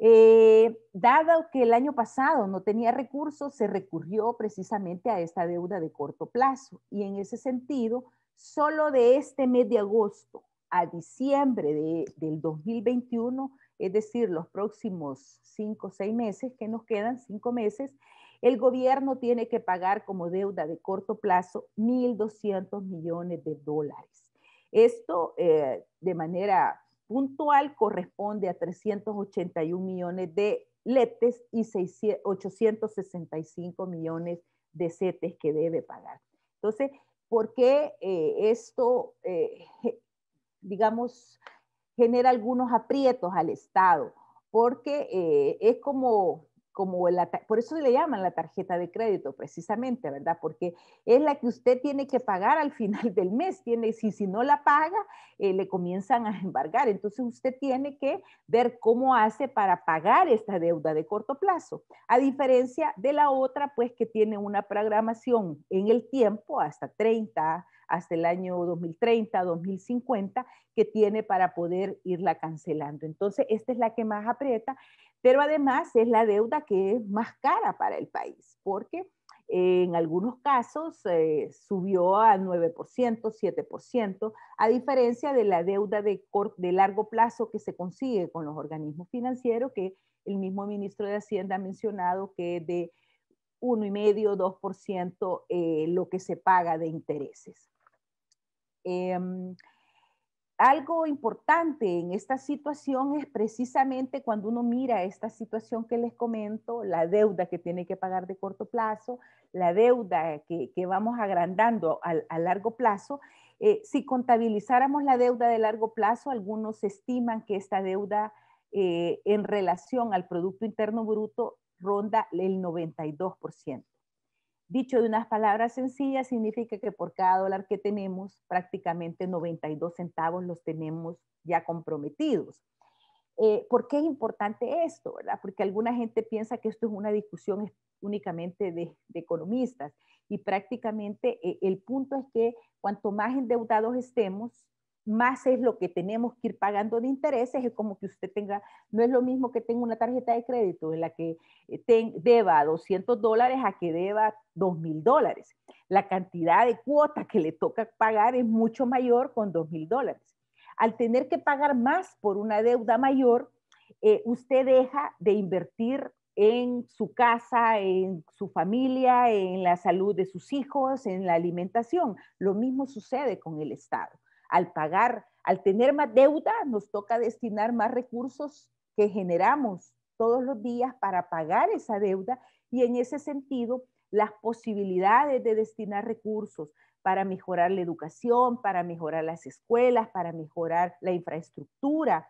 Eh, dado que el año pasado no tenía recursos, se recurrió precisamente a esta deuda de corto plazo y en ese sentido, solo de este mes de agosto a diciembre de, del 2021, es decir, los próximos cinco o seis meses, que nos quedan cinco meses, el gobierno tiene que pagar como deuda de corto plazo 1.200 millones de dólares. Esto eh, de manera puntual corresponde a 381 millones de letes y 865 millones de setes que debe pagar. Entonces, ¿por qué eh, esto eh, digamos, genera algunos aprietos al Estado, porque eh, es como, como la, por eso le llaman la tarjeta de crédito, precisamente, ¿verdad? Porque es la que usted tiene que pagar al final del mes, tiene, si, si no la paga, eh, le comienzan a embargar, entonces usted tiene que ver cómo hace para pagar esta deuda de corto plazo, a diferencia de la otra, pues que tiene una programación en el tiempo hasta 30 hasta el año 2030, 2050, que tiene para poder irla cancelando. Entonces, esta es la que más aprieta, pero además es la deuda que es más cara para el país, porque eh, en algunos casos eh, subió a 9%, 7%, a diferencia de la deuda de, largo plazo que se consigue con los organismos financieros, que el mismo ministro de Hacienda ha mencionado que de 1,5, 2% eh, lo que se paga de intereses. Eh, algo importante en esta situación es precisamente cuando uno mira esta situación que les comento, la deuda que tiene que pagar de corto plazo, la deuda que, vamos agrandando a, largo plazo. Eh, si contabilizáramos la deuda de largo plazo, algunos estiman que esta deuda eh, en relación al Producto Interno Bruto ronda el 92%. Dicho de unas palabras sencillas, significa que por cada dólar que tenemos, prácticamente 92 centavos los tenemos ya comprometidos. Eh, ¿Por qué es importante esto? ¿verdad? Porque alguna gente piensa que esto es una discusión únicamente de, economistas y prácticamente eh, el punto es que cuanto más endeudados estemos, más es lo que tenemos que ir pagando de intereses, es como que usted tenga, no es lo mismo que tenga una tarjeta de crédito en la que eh, deba 200 dólares a que deba 2.000 mil dólares. La cantidad de cuota que le toca pagar es mucho mayor con 2.000 mil dólares. Al tener que pagar más por una deuda mayor, eh, usted deja de invertir en su casa, en su familia, en la salud de sus hijos, en la alimentación. Lo mismo sucede con el Estado al pagar, al tener más deuda, nos toca destinar más recursos que generamos todos los días para pagar esa deuda y en ese sentido las posibilidades de destinar recursos para mejorar la educación, para mejorar las escuelas, para mejorar la infraestructura,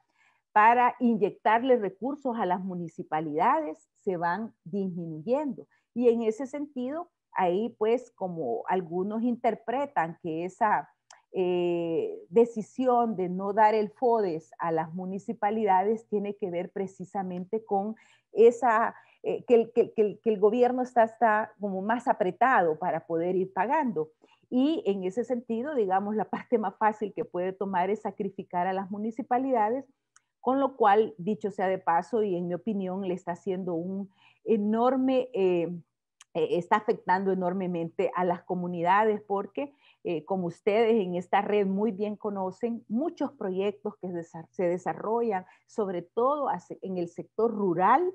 para inyectarle recursos a las municipalidades, se van disminuyendo. Y en ese sentido, ahí pues como algunos interpretan que esa eh, decisión de no dar el FODES a las municipalidades tiene que ver precisamente con esa, eh, que, el, que, gobierno está, está como más apretado para poder ir pagando. Y en ese sentido, digamos, la parte más fácil que puede tomar es sacrificar a las municipalidades, con lo cual, dicho sea de paso, y en mi opinión, le está haciendo un enorme... Eh, eh, está afectando enormemente a las comunidades porque, eh, como ustedes en esta red muy bien conocen, muchos proyectos que se desarrollan, sobre todo en el sector rural,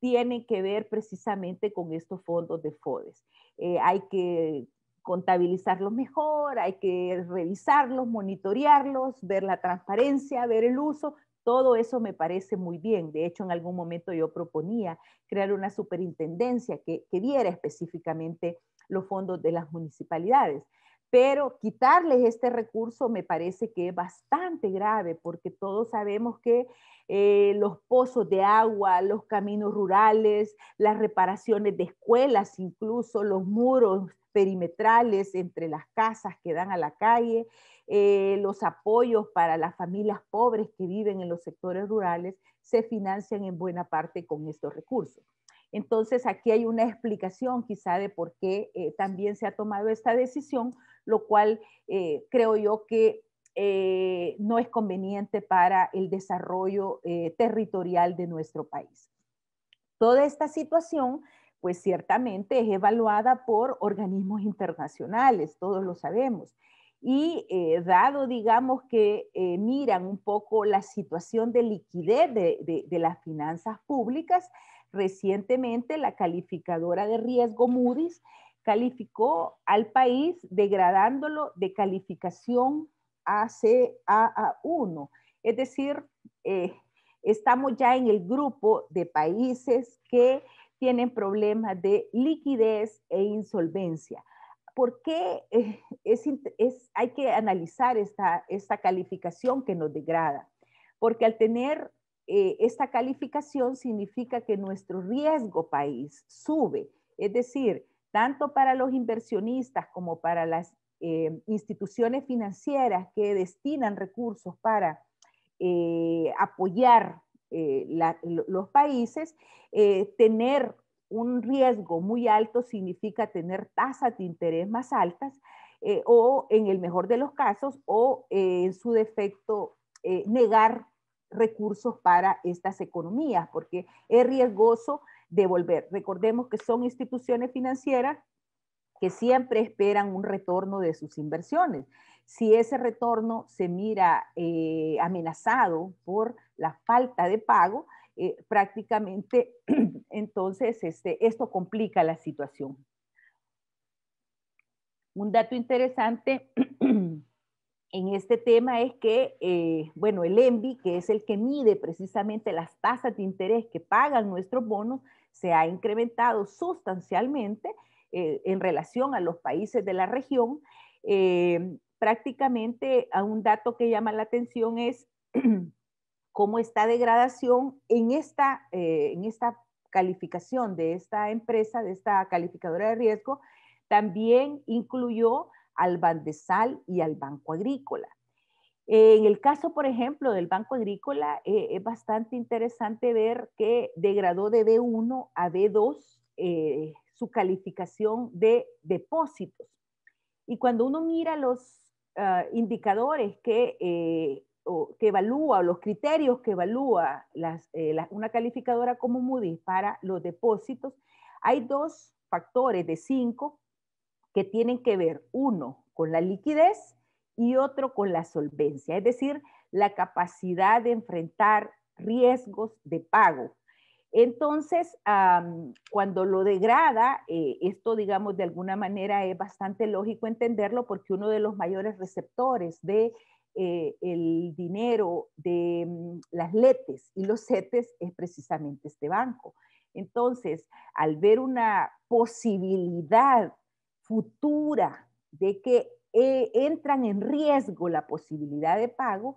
tienen que ver precisamente con estos fondos de FODES. Eh, hay que contabilizarlos mejor, hay que revisarlos, monitorearlos, ver la transparencia, ver el uso, todo eso me parece muy bien. De hecho, en algún momento yo proponía crear una superintendencia que, diera específicamente los fondos de las municipalidades. Pero quitarles este recurso me parece que es bastante grave porque todos sabemos que eh, los pozos de agua, los caminos rurales, las reparaciones de escuelas, incluso los muros perimetrales entre las casas que dan a la calle, eh, los apoyos para las familias pobres que viven en los sectores rurales se financian en buena parte con estos recursos. Entonces, aquí hay una explicación quizá de por qué eh, también se ha tomado esta decisión, lo cual eh, creo yo que no es conveniente para el desarrollo territorial de nuestro país. Toda esta situación, pues ciertamente es evaluada por organismos internacionales, todos lo sabemos y eh, dado, digamos, que eh, miran un poco la situación de liquidez de, las finanzas públicas, recientemente la calificadora de riesgo Moody's calificó al país degradándolo de calificación ACAA1, es decir, eh, estamos ya en el grupo de países que tienen problemas de liquidez e insolvencia. ¿por qué eh, es, hay que analizar esta, calificación que nos degrada? Porque al tener eh, esta calificación significa que nuestro riesgo país sube, es decir, tanto para los inversionistas como para las eh, instituciones financieras que destinan recursos para apoyar los países, tener un riesgo muy alto significa tener tasas de interés más altas eh, o en el mejor de los casos o eh, en su defecto eh, negar recursos para estas economías porque es riesgoso devolver. Recordemos que son instituciones financieras que siempre esperan un retorno de sus inversiones. Si ese retorno se mira amenazado por la falta de pago, eh, prácticamente entonces este, esto complica la situación. Un dato interesante en este tema es que, eh, bueno, el ENVI, que es el que mide precisamente las tasas de interés que pagan nuestros bonos, se ha incrementado sustancialmente eh, en relación a los países de la región. prácticamente a un dato que llama la atención es cómo está degradación en esta, eh, en esta calificación de esta empresa, de esta calificadora de riesgo, también incluyó al Bandesal y al Banco Agrícola. En el caso, por ejemplo, del Banco Agrícola, eh, es bastante interesante ver que degradó de B1 a B2 eh, su calificación de depósitos. Y cuando uno mira los ah, indicadores que que evalúa o los criterios que evalúa eh, una calificadora como Moody's para los depósitos, hay dos factores de cinco que tienen que ver, uno con la liquidez y otro con la solvencia, es decir, la capacidad de enfrentar riesgos de pago. Entonces, cuando lo degrada, eh, esto, digamos, de alguna manera es bastante lógico entenderlo porque uno de los mayores receptores de eh, el dinero de mm, las letes y los setes es precisamente este banco. Entonces, al ver una posibilidad futura de que eh, entran en riesgo la posibilidad de pago,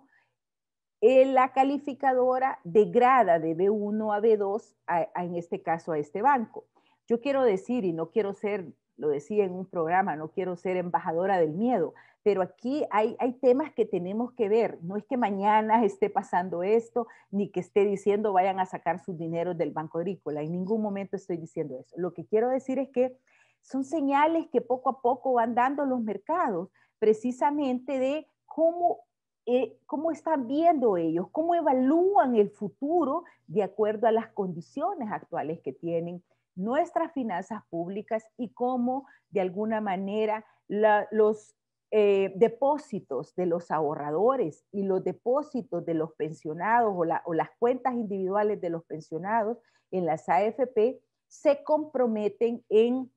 eh, la calificadora degrada de B1 a B2, en este caso a este banco. Yo quiero decir, y no quiero ser lo decía en un programa, no quiero ser embajadora del miedo, pero aquí hay, hay temas que tenemos que ver. No es que mañana esté pasando esto, ni que esté diciendo vayan a sacar sus dineros del Banco Agrícola. En ningún momento estoy diciendo eso. Lo que quiero decir es que son señales que poco a poco van dando los mercados, precisamente de cómo, eh, cómo están viendo ellos, cómo evalúan el futuro de acuerdo a las condiciones actuales que tienen nuestras finanzas públicas y cómo de alguna manera los eh, depósitos de los ahorradores y los depósitos de los pensionados o, las cuentas individuales de los pensionados en las AFP se comprometen en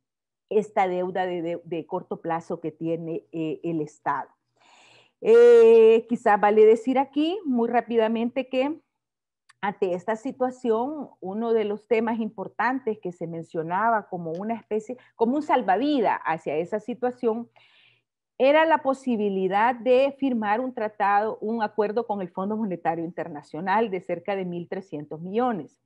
esta deuda de, corto plazo que tiene eh, el Estado. Eh, quizás vale decir aquí muy rápidamente que ante esta situación, uno de los temas importantes que se mencionaba como una especie, como un salvavidas hacia esa situación, era la posibilidad de firmar un tratado, un acuerdo con el Fondo Monetario Internacional de cerca de 1.300 millones.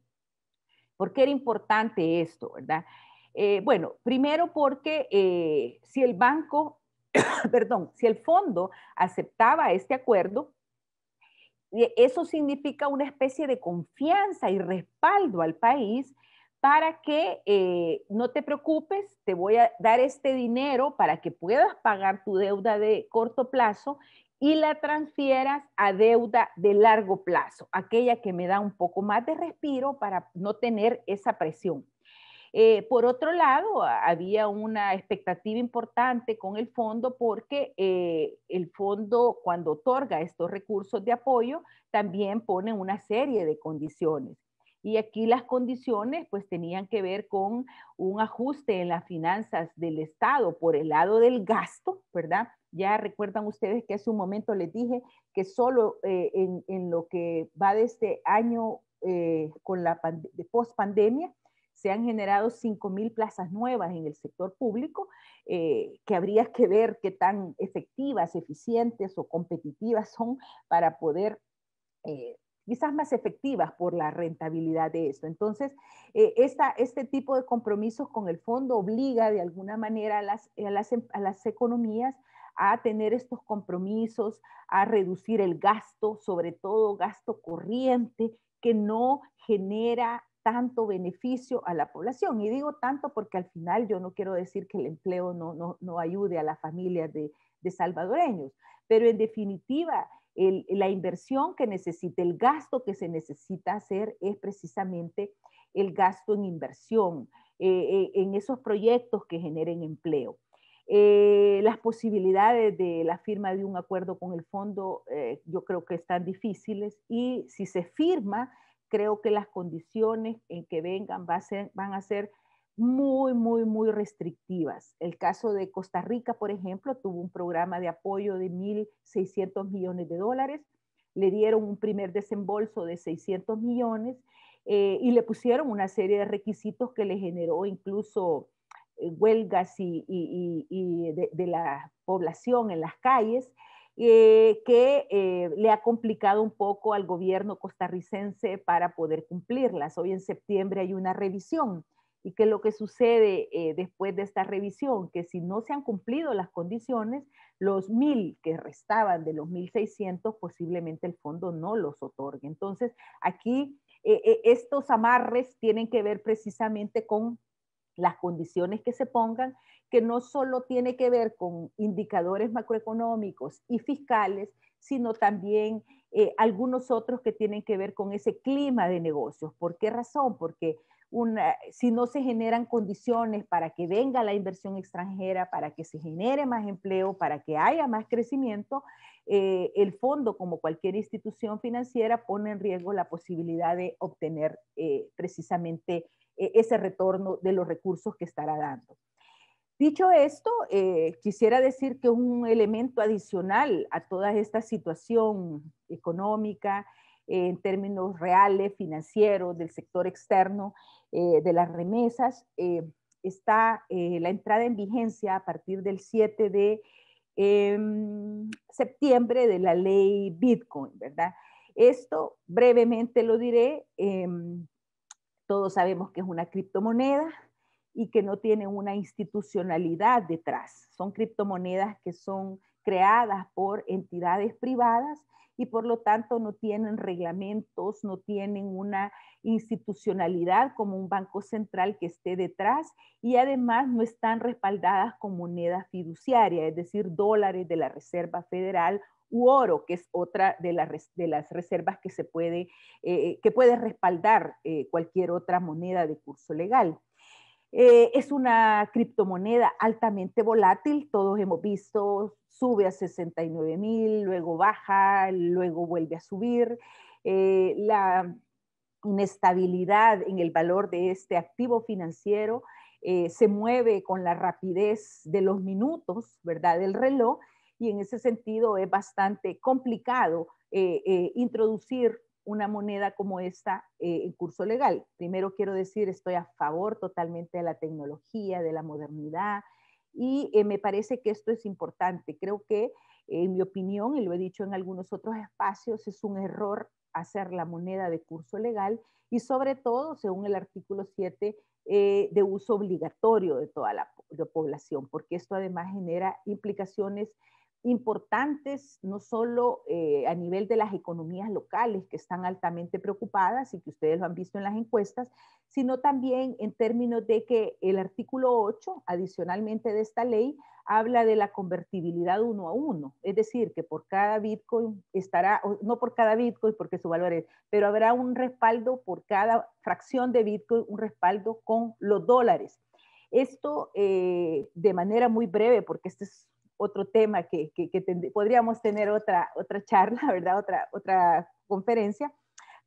¿Por qué era importante esto, verdad? Eh, bueno, primero porque eh, si el banco, perdón, si el fondo aceptaba este acuerdo, eso significa una especie de confianza y respaldo al país para que eh, no te preocupes, te voy a dar este dinero para que puedas pagar tu deuda de corto plazo y la transfieras a deuda de largo plazo, aquella que me da un poco más de respiro para no tener esa presión. Eh, por otro lado, había una expectativa importante con el fondo porque eh, el fondo cuando otorga estos recursos de apoyo también pone una serie de condiciones. Y aquí las condiciones pues tenían que ver con un ajuste en las finanzas del Estado por el lado del gasto, ¿verdad? Ya recuerdan ustedes que hace un momento les dije que solo eh, en, en, lo que va de este año con la post se han generado 5.000 plazas nuevas en el sector público, eh, que habría que ver qué tan efectivas, eficientes o competitivas son para poder... Eh, quizás más efectivas por la rentabilidad de esto. Entonces, eh, este tipo de compromisos con el fondo obliga de alguna manera a las economías a tener estos compromisos, a reducir el gasto, sobre todo gasto corriente, que no genera tanto beneficio a la población. Y digo tanto porque al final yo no quiero decir que el empleo no, ayude a las familias de, salvadoreños, pero en definitiva, la inversión que necesita, el gasto que se necesita hacer es precisamente el gasto en inversión, eh, eh, en esos proyectos que generen empleo. Eh, las posibilidades de la firma de un acuerdo con el fondo yo creo que están difíciles y si se firma creo que las condiciones en que vengan van a ser muy, muy, muy restrictivas. El caso de Costa Rica, por ejemplo, tuvo un programa de apoyo de 1.600 millones de dólares, le dieron un primer desembolso de 600 millones eh, y le pusieron una serie de requisitos que le generó incluso eh, huelgas y, de la población en las calles. Eh, que eh, le ha complicado un poco al gobierno costarricense para poder cumplirlas. Hoy en septiembre hay una revisión y que lo que sucede eh, después de esta revisión, que si no se han cumplido las condiciones, los mil que restaban de los 1.600 posiblemente el fondo no los otorgue. Entonces, aquí estos amarres tienen que ver precisamente con las condiciones que se pongan que no solo tiene que ver con indicadores macroeconómicos y fiscales, sino también eh, algunos otros que tienen que ver con ese clima de negocios. ¿Por qué razón? Porque si no se generan condiciones para que venga la inversión extranjera, para que se genere más empleo, para que haya más crecimiento, eh, el fondo, como cualquier institución financiera, pone en riesgo la posibilidad de obtener eh, precisamente ese retorno de los recursos que estará dando. Dicho esto, eh, quisiera decir que un elemento adicional a toda esta situación económica, eh, en términos reales, financieros, del sector externo, eh, de las remesas, está la entrada en vigencia a partir del 7 de em, septiembre de la ley Bitcoin, ¿verdad? Esto brevemente lo diré. Em, todos sabemos que es una criptomoneda y que no tienen una institucionalidad detrás. Son criptomonedas que son creadas por entidades privadas y por lo tanto no tienen reglamentos, no tienen una institucionalidad como un banco central que esté detrás y además no están respaldadas con moneda fiduciaria, es decir, dólares de la Reserva Federal u oro, que es otra de, las reservas que se puede, eh, que puede respaldar eh, cualquier otra moneda de curso legal. Eh, es una criptomoneda altamente volátil, todos hemos visto, sube a 69 mil, luego baja, luego vuelve a subir. Eh, la inestabilidad en el valor de este activo financiero eh, se mueve con la rapidez de los minutos, ¿verdad? Del reloj, y en ese sentido es bastante complicado introducir una moneda como esta eh, en curso legal. Primero quiero decir, estoy a favor totalmente de la tecnología, de la modernidad, y eh, me parece que esto es importante. Creo que, en mi opinión, y lo he dicho en algunos otros espacios, es un error hacer la moneda de curso legal y sobre todo, según el artículo 7, eh, de uso obligatorio de toda la, población, porque esto además genera implicaciones importantes, no solo eh, a nivel de las economías locales que están altamente preocupadas y que ustedes lo han visto en las encuestas, sino también en términos de que el artículo 8, adicionalmente de esta ley, habla de la convertibilidad uno a uno, es decir, que por cada Bitcoin estará, no por cada Bitcoin porque su valor es, pero habrá un respaldo por cada fracción de Bitcoin, un respaldo con los dólares. Esto eh, de manera muy breve, porque este es otro tema que, podríamos tener otra, otra charla, ¿verdad? Otra, otra conferencia,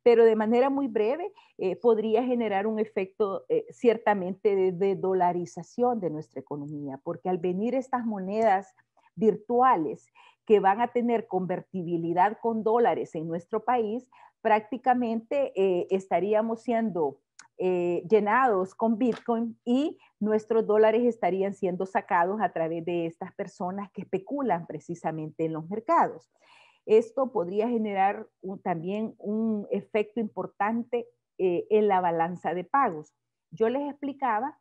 pero de manera muy breve eh, podría generar un efecto eh, ciertamente de, dolarización de nuestra economía, porque al venir estas monedas virtuales que van a tener convertibilidad con dólares en nuestro país, prácticamente eh, estaríamos siendo eh, llenados con Bitcoin y nuestros dólares estarían siendo sacados a través de estas personas que especulan precisamente en los mercados. Esto podría generar también un efecto importante eh, en la balanza de pagos. Yo les explicaba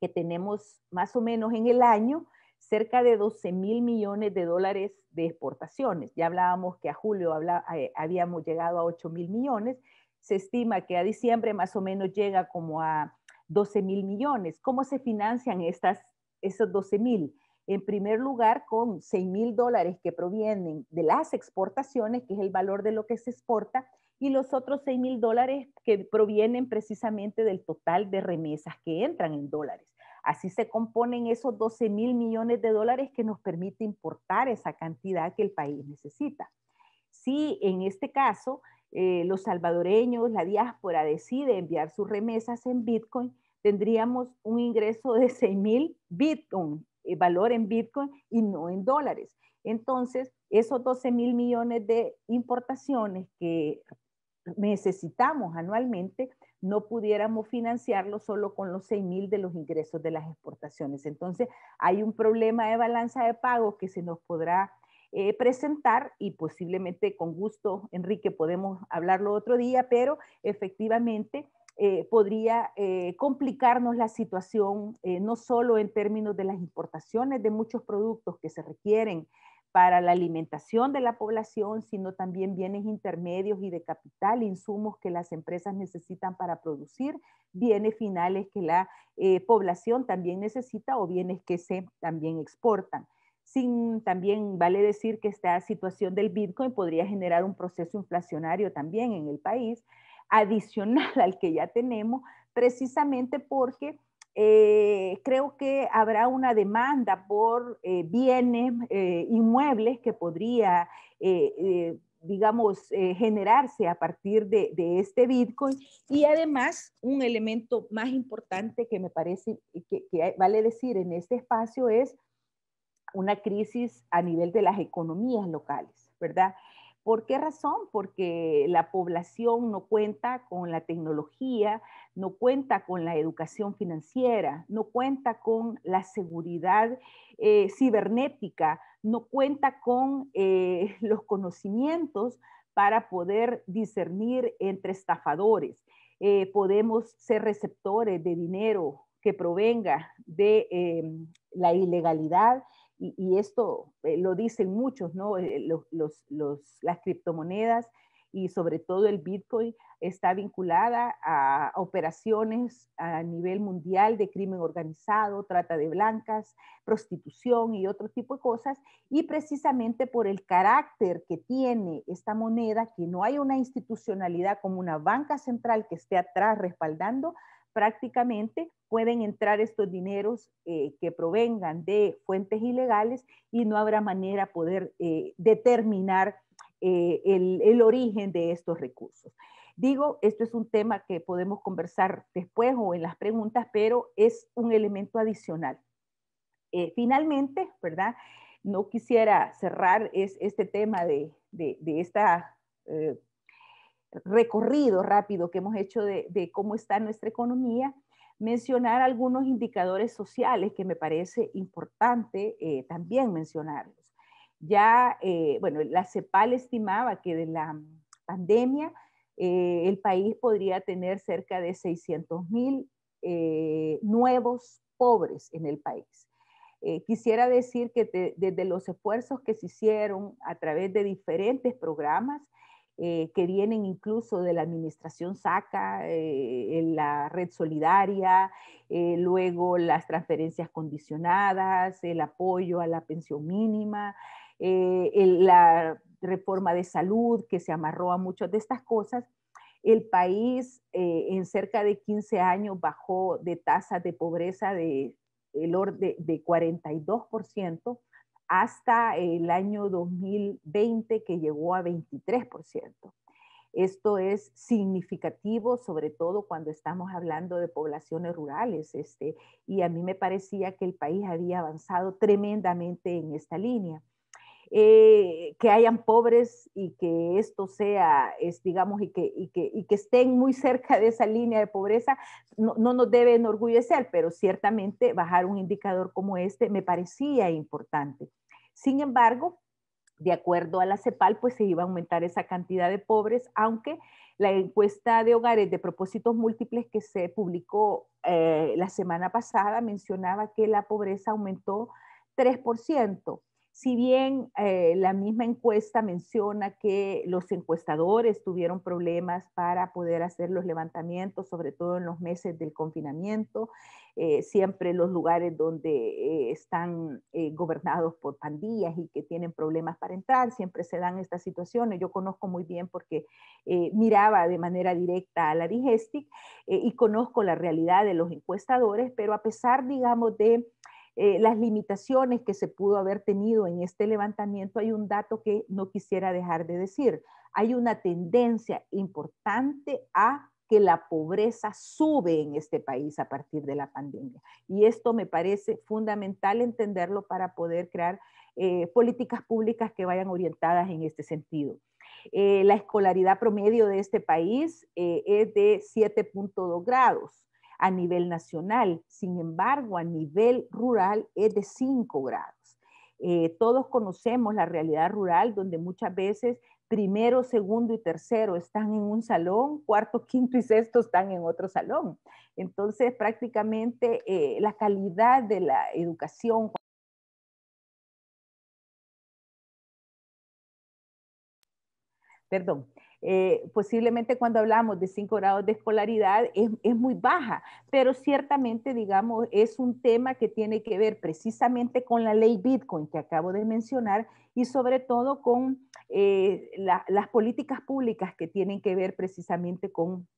que tenemos más o menos en el año cerca de 12 mil millones de dólares de exportaciones. Ya hablábamos que a julio eh, habíamos llegado a 8 mil millones, se estima que a diciembre más o menos llega como a 12 mil millones. ¿Cómo se financian estas, esos 12 mil? En primer lugar, con 6 mil dólares que provienen de las exportaciones, que es el valor de lo que se exporta, y los otros 6 mil dólares que provienen precisamente del total de remesas que entran en dólares. Así se componen esos 12 mil millones de dólares que nos permite importar esa cantidad que el país necesita. Si en este caso eh, los salvadoreños, la diáspora decide enviar sus remesas en Bitcoin, tendríamos un ingreso de 6 mil Bitcoin, eh, valor en Bitcoin y no en dólares. Entonces, esos 12 mil millones de importaciones que necesitamos anualmente, no pudiéramos financiarlo solo con los 6 mil de los ingresos de las exportaciones. Entonces, hay un problema de balanza de pago que se nos podrá eh, presentar y posiblemente con gusto, Enrique, podemos hablarlo otro día, pero efectivamente eh, podría eh, complicarnos la situación, no solo en términos de las importaciones de muchos productos que se requieren para la alimentación de la población, sino también bienes intermedios y de capital, insumos que las empresas necesitan para producir, bienes finales que la población también necesita o bienes que se también exportan sin también vale decir que esta situación del Bitcoin podría generar un proceso inflacionario también en el país, adicional al que ya tenemos, precisamente porque eh, creo que habrá una demanda por eh, bienes eh, inmuebles que podría, digamos, generarse a partir de, este Bitcoin. Y además, un elemento más importante que me parece que vale decir en este espacio es una crisis a nivel de las economías locales, ¿verdad? ¿Por qué razón? Porque la población no cuenta con la tecnología, no cuenta con la educación financiera, no cuenta con la seguridad eh, cibernética, no cuenta con eh, los conocimientos para poder discernir entre estafadores. Eh, podemos ser receptores de dinero que provenga de em, la ilegalidad, y, esto eh, lo dicen muchos, ¿no? Eh, las criptomonedas y sobre todo el Bitcoin está vinculada a operaciones a nivel mundial de crimen organizado, trata de blancas, prostitución y otro tipo de cosas. Y precisamente por el carácter que tiene esta moneda, que no hay una institucionalidad como una banca central que esté atrás respaldando, prácticamente pueden entrar estos dineros eh, que provengan de fuentes ilegales y no habrá manera poder eh, determinar eh, el, origen de estos recursos. Digo, esto es un tema que podemos conversar después o en las preguntas, pero es un elemento adicional. finalmente, ¿verdad? No quisiera cerrar este tema de, esta recorrido rápido que hemos hecho de, cómo está nuestra economía, mencionar algunos indicadores sociales que me parece importante eh, también mencionarlos. Ya, eh, bueno, la CEPAL estimaba que de la pandemia eh, el país podría tener cerca de 600 mil nuevos pobres en el país. quisiera decir que desde los esfuerzos que se hicieron a través de diferentes programas, eh, que vienen incluso de la administración SACA, eh, la red solidaria, eh, luego las transferencias condicionadas, el apoyo a la pensión mínima, la reforma de salud que se amarró a muchas de estas cosas. El país en cerca de 15 años bajó de tasas de pobreza de, el de 42% hasta el año 2020 que llegó a 23%. Esto es significativo, sobre todo cuando estamos hablando de poblaciones rurales. Este, y a mí me parecía que el país había avanzado tremendamente en esta línea. Eh, que hayan pobres y que esto sea, digamos, y que, y que, estén muy cerca de esa línea de pobreza, no, no nos debe enorgullecer, pero ciertamente bajar un indicador como este me parecía importante. Sin embargo, de acuerdo a la CEPAL, pues se iba a aumentar esa cantidad de pobres, aunque la encuesta de hogares de propósitos múltiples que se publicó eh, la semana pasada mencionaba que la pobreza aumentó 3%. Si bien eh, la misma encuesta menciona que los encuestadores tuvieron problemas para poder hacer los levantamientos, sobre todo en los meses del confinamiento, eh, siempre los lugares donde eh, están gobernados por pandillas y que tienen problemas para entrar, siempre se dan estas situaciones. Yo conozco muy bien porque miraba de manera directa a la Digestic y conozco la realidad de los encuestadores, pero a pesar, digamos, de eh, las limitaciones que se pudo haber tenido en este levantamiento, hay un dato que no quisiera dejar de decir. Hay una tendencia importante a que la pobreza sube en este país a partir de la pandemia. Y esto me parece fundamental entenderlo para poder crear eh, políticas públicas que vayan orientadas en este sentido. Eh, la escolaridad promedio de este país es de 7.2 grados a nivel nacional. Sin embargo, a nivel rural es de 5 grados. Eh, todos conocemos la realidad rural donde muchas veces primero, segundo y tercero están en un salón, cuarto, quinto y sexto están en otro salón. Entonces, prácticamente eh, la calidad de la educación perdón, eh, posiblemente cuando hablamos de cinco grados de escolaridad es, muy baja, pero ciertamente, digamos, es un tema que tiene que ver precisamente con la ley Bitcoin que acabo de mencionar y sobre todo con eh, las políticas públicas que tienen que ver precisamente con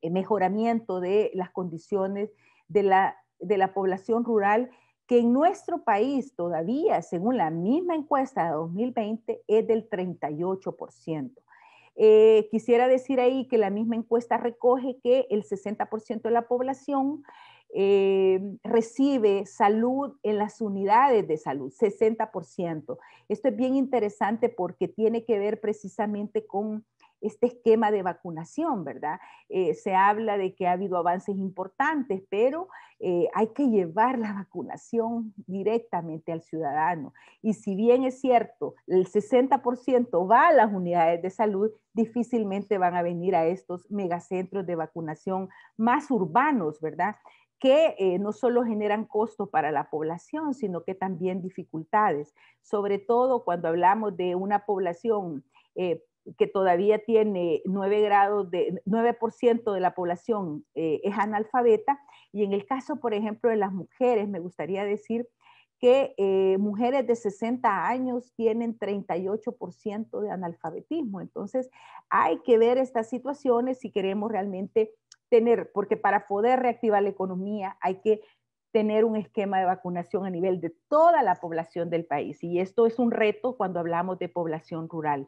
el eh, mejoramiento de las condiciones de la población rural que en nuestro país todavía, según la misma encuesta de 2020, es del 38%. Eh, quisiera decir ahí que la misma encuesta recoge que el 60% de la población eh, recibe salud en las unidades de salud, 60%. Esto es bien interesante porque tiene que ver precisamente con este esquema de vacunación, ¿verdad? Eh, se habla de que ha habido avances importantes, pero eh, hay que llevar la vacunación directamente al ciudadano. Y si bien es cierto, el 60% va a las unidades de salud, difícilmente van a venir a estos megacentros de vacunación más urbanos, ¿verdad? que eh, no solo generan costos para la población, sino que también dificultades, sobre todo cuando hablamos de una población que todavía tiene 9 grados de 9% de la población eh, es analfabeta y en el caso, por ejemplo, de las mujeres, me gustaría decir que eh, mujeres de 60 años tienen 38% de analfabetismo. Entonces, hay que ver estas situaciones si queremos realmente tener, porque para poder reactivar la economía hay que tener un esquema de vacunación a nivel de toda la población del país. Y esto es un reto cuando hablamos de población rural.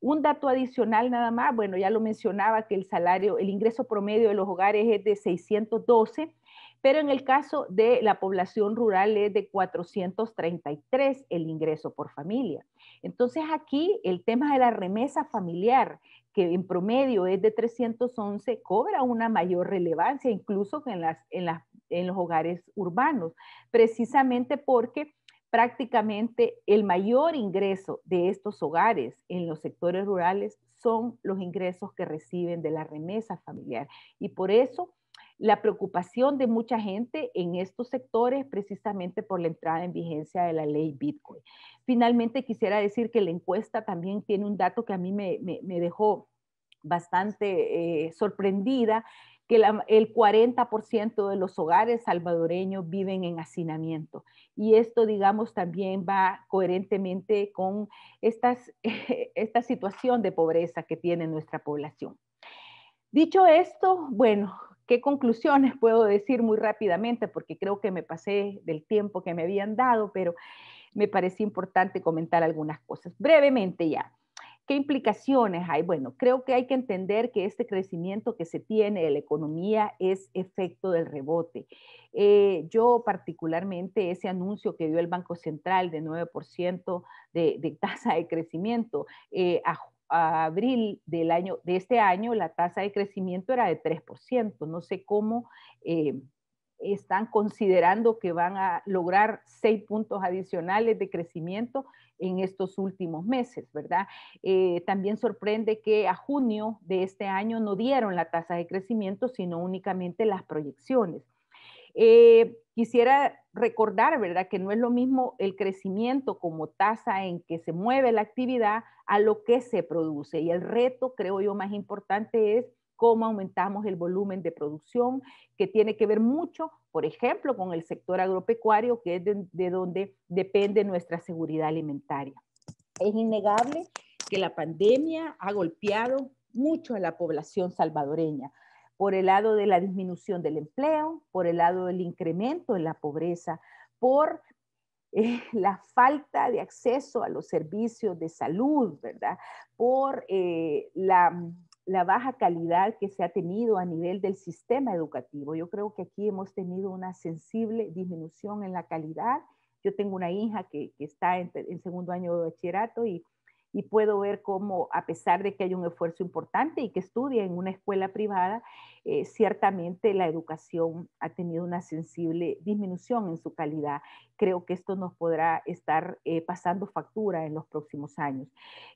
Un dato adicional nada más, bueno, ya lo mencionaba que el salario, el ingreso promedio de los hogares es de 612, pero en el caso de la población rural es de 433 el ingreso por familia. Entonces aquí el tema de la remesa familiar, que en promedio es de 311, cobra una mayor relevancia incluso en, en los hogares urbanos, precisamente porque prácticamente el mayor ingreso de estos hogares en los sectores rurales son los ingresos que reciben de la remesa familiar. Y por eso la preocupación de mucha gente en estos sectores precisamente por la entrada en vigencia de la ley Bitcoin. Finalmente, quisiera decir que la encuesta también tiene un dato que a mí me, dejó bastante eh, sorprendida que el 40% de los hogares salvadoreños viven en hacinamiento. Y esto, digamos, también va coherentemente con estas, esta situación de pobreza que tiene nuestra población. Dicho esto, bueno, ¿qué conclusiones puedo decir muy rápidamente? Porque creo que me pasé del tiempo que me habían dado, pero me parece importante comentar algunas cosas. Brevemente ya. ¿Qué implicaciones hay? Bueno, creo que hay que entender que este crecimiento que se tiene de la economía es efecto del rebote. Eh, yo particularmente ese anuncio que dio el Banco Central de 9% de, de, tasa de crecimiento, eh, a, abril del año, de este año la tasa de crecimiento era de 3%. No sé cómo... Eh, están considerando que van a lograr seis puntos adicionales de crecimiento en estos últimos meses, ¿verdad? Eh, también sorprende que a junio de este año no dieron la tasa de crecimiento, sino únicamente las proyecciones. Eh, quisiera recordar, ¿verdad?, que no es lo mismo el crecimiento como tasa en que se mueve la actividad a lo que se produce. Y el reto, creo yo, más importante es cómo aumentamos el volumen de producción, que tiene que ver mucho, por ejemplo, con el sector agropecuario, que es de, donde depende nuestra seguridad alimentaria. Es innegable que la pandemia ha golpeado mucho a la población salvadoreña, por el lado de la disminución del empleo, por el lado del incremento en la pobreza, por eh, la falta de acceso a los servicios de salud, ¿verdad? Por eh, la la baja calidad que se ha tenido a nivel del sistema educativo. Yo creo que aquí hemos tenido una sensible disminución en la calidad. Yo tengo una hija que, está en, en, segundo año de bachillerato y y puedo ver cómo, a pesar de que hay un esfuerzo importante y que estudia en una escuela privada, eh, ciertamente la educación ha tenido una sensible disminución en su calidad. Creo que esto nos podrá estar eh, pasando factura en los próximos años.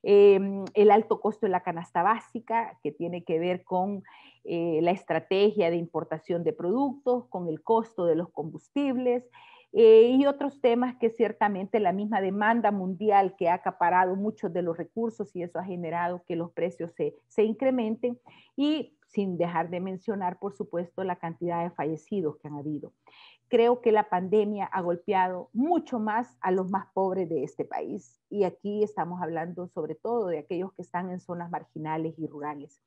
Em, el alto costo de la canasta básica, que tiene que ver con eh, la estrategia de importación de productos, con el costo de los combustibles, eh, y otros temas que ciertamente la misma demanda mundial que ha acaparado muchos de los recursos y eso ha generado que los precios se, se incrementen y sin dejar de mencionar, por supuesto, la cantidad de fallecidos que han habido. Creo que la pandemia ha golpeado mucho más a los más pobres de este país y aquí estamos hablando sobre todo de aquellos que están en zonas marginales y rurales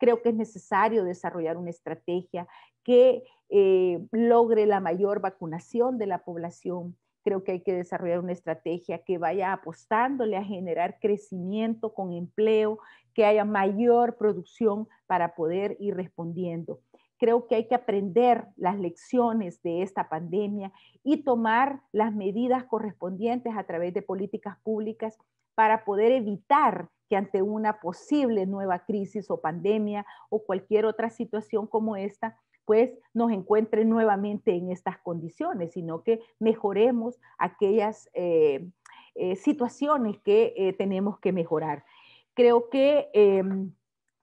creo que es necesario desarrollar una estrategia que eh, logre la mayor vacunación de la población. Creo que hay que desarrollar una estrategia que vaya apostándole a generar crecimiento con empleo, que haya mayor producción para poder ir respondiendo. Creo que hay que aprender las lecciones de esta pandemia y tomar las medidas correspondientes a través de políticas públicas para poder evitar que ante una posible nueva crisis o pandemia o cualquier otra situación como esta, pues nos encuentren nuevamente en estas condiciones, sino que mejoremos aquellas eh, eh, situaciones que eh, tenemos que mejorar. Creo que em,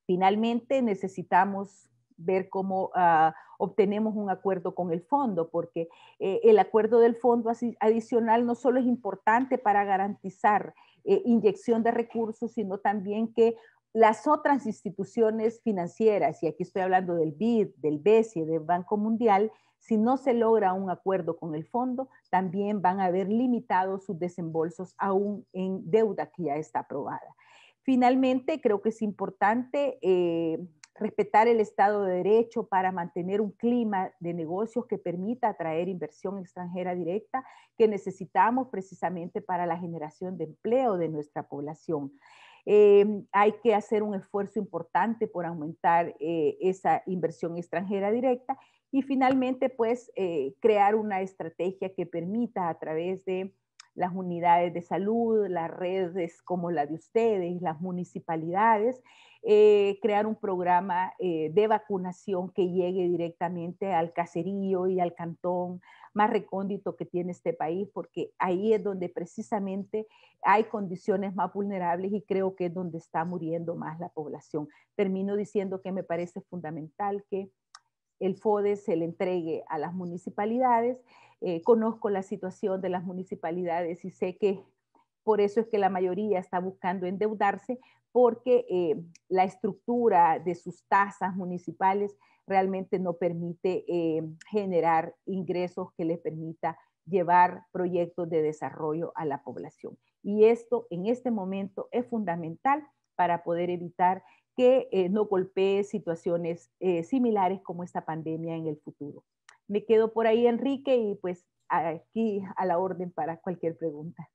finalmente necesitamos ver cómo ah, obtenemos un acuerdo con el fondo, porque eh, el acuerdo del fondo adicional no solo es importante para garantizar eh, inyección de recursos, sino también que las otras instituciones financieras, y aquí estoy hablando del BID, del BESI, del Banco Mundial, si no se logra un acuerdo con el fondo, también van a haber limitados sus desembolsos aún en deuda que ya está aprobada. Finalmente, creo que es importante eh, respetar el Estado de Derecho para mantener un clima de negocios que permita atraer inversión extranjera directa que necesitamos precisamente para la generación de empleo de nuestra población. Eh, hay que hacer un esfuerzo importante por aumentar eh, esa inversión extranjera directa y finalmente pues eh, crear una estrategia que permita a través de las unidades de salud, las redes como la de ustedes, las municipalidades, eh, crear un programa eh, de vacunación que llegue directamente al caserío y al cantón más recóndito que tiene este país, porque ahí es donde precisamente hay condiciones más vulnerables y creo que es donde está muriendo más la población. Termino diciendo que me parece fundamental que el FODE se le entregue a las municipalidades eh, conozco la situación de las municipalidades y sé que por eso es que la mayoría está buscando endeudarse porque eh, la estructura de sus tasas municipales realmente no permite eh, generar ingresos que les permita llevar proyectos de desarrollo a la población. Y esto en este momento es fundamental para poder evitar que no golpee situaciones similares como esta pandemia en el futuro. Me quedo por ahí, Enrique, y pues aquí a la orden para cualquier pregunta.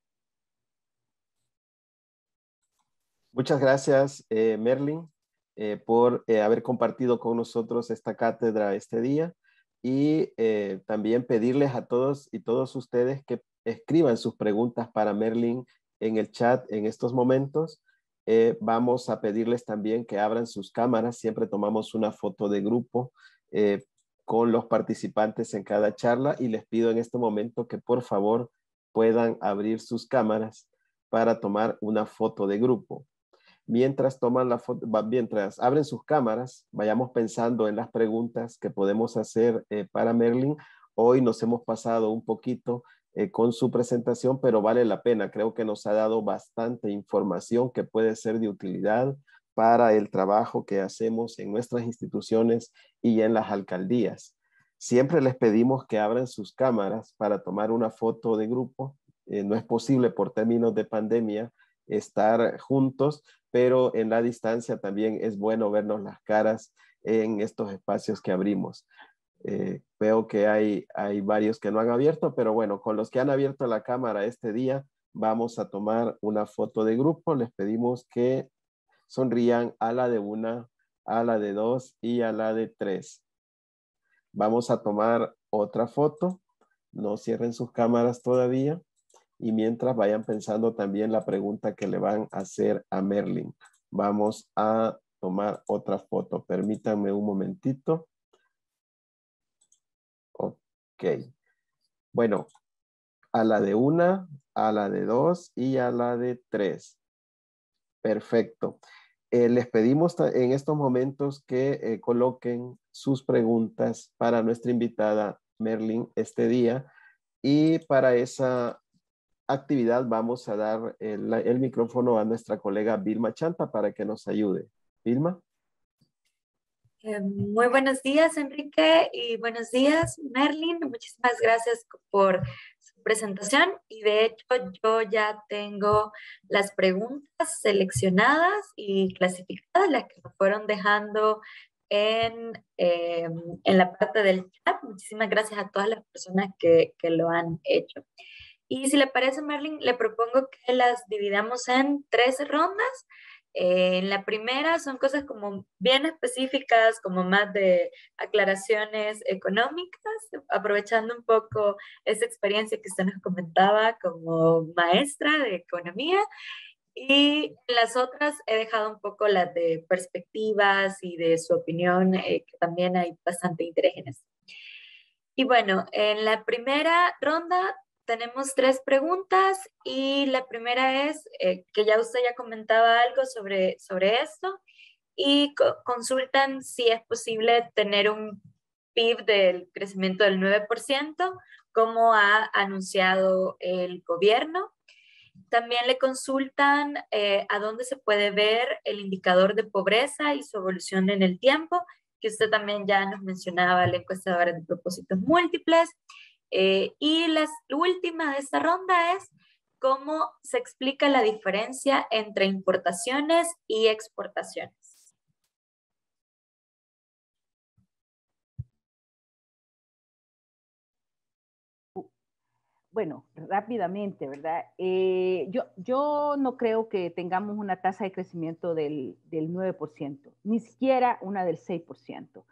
Muchas gracias, eh, Merlin, eh, por eh, haber compartido con nosotros esta cátedra este día y también pedirles a todos y todos ustedes que escriban sus preguntas para Merlin en el chat en estos momentos. vamos a pedirles también que abran sus cámaras. Siempre tomamos una foto de grupo con los participantes en cada charla y les pido en este momento que por favor puedan abrir sus cámaras para tomar una foto de grupo. Mientras, toman la foto, mientras abren sus cámaras, vayamos pensando en las preguntas que podemos hacer eh, para Merlin. Hoy nos hemos pasado un poquito eh, con su presentación, pero vale la pena. Creo que nos ha dado bastante información que puede ser de utilidad para el trabajo que hacemos en nuestras instituciones y en las alcaldías. Siempre les pedimos que abran sus cámaras para tomar una foto de grupo. Eh, no es posible por términos de pandemia estar juntos, pero en la distancia también es bueno vernos las caras en estos espacios que abrimos. Eh, veo que hay, hay varios que no han abierto, pero bueno, con los que han abierto la cámara este día, vamos a tomar una foto de grupo. Les pedimos que sonrían a la de una, a la de dos y a la de tres. Vamos a tomar otra foto. No cierren sus cámaras todavía. Y mientras vayan pensando también la pregunta que le van a hacer a Merlin. Vamos a tomar otra foto. Permítanme un momentito. Ok. Bueno, a la de una, a la de dos y a la de tres. Perfecto. Eh, les pedimos en estos momentos que eh, coloquen sus preguntas para nuestra invitada Merlin este día y para esa actividad vamos a dar el, micrófono a nuestra colega Vilma Chanta para que nos ayude. Vilma. Eh, muy buenos días, Enrique, y buenos días, Merlin. Muchísimas gracias por su presentación y de hecho yo ya tengo las preguntas seleccionadas y clasificadas, las que fueron dejando en, em, en, la parte del chat. Muchísimas gracias a todas las personas que, que lo han hecho. Y si le parece, Merlin, le propongo que las dividamos en tres rondas eh, en la primera son cosas como bien específicas, como más de aclaraciones económicas, aprovechando un poco esa experiencia que usted nos comentaba como maestra de economía. Y en las otras he dejado un poco las de perspectivas y de su opinión, eh, que también hay bastante interés en eso. Y bueno, en la primera ronda tenemos tres preguntas y la primera es, eh, que ya usted ya comentaba algo sobre, sobre esto, y consultan si es posible tener un PIB del crecimiento del 9%, como ha anunciado el gobierno. También le consultan eh, a dónde se puede ver el indicador de pobreza y su evolución en el tiempo, que usted también ya nos mencionaba, la encuestadora de propósitos múltiples. Eh, y la última de esta ronda es cómo se explica la diferencia entre importaciones y exportaciones. Bueno, rápidamente, ¿verdad? Eh, yo, no creo que tengamos una tasa de crecimiento del, del 9%, ni siquiera una del 6%.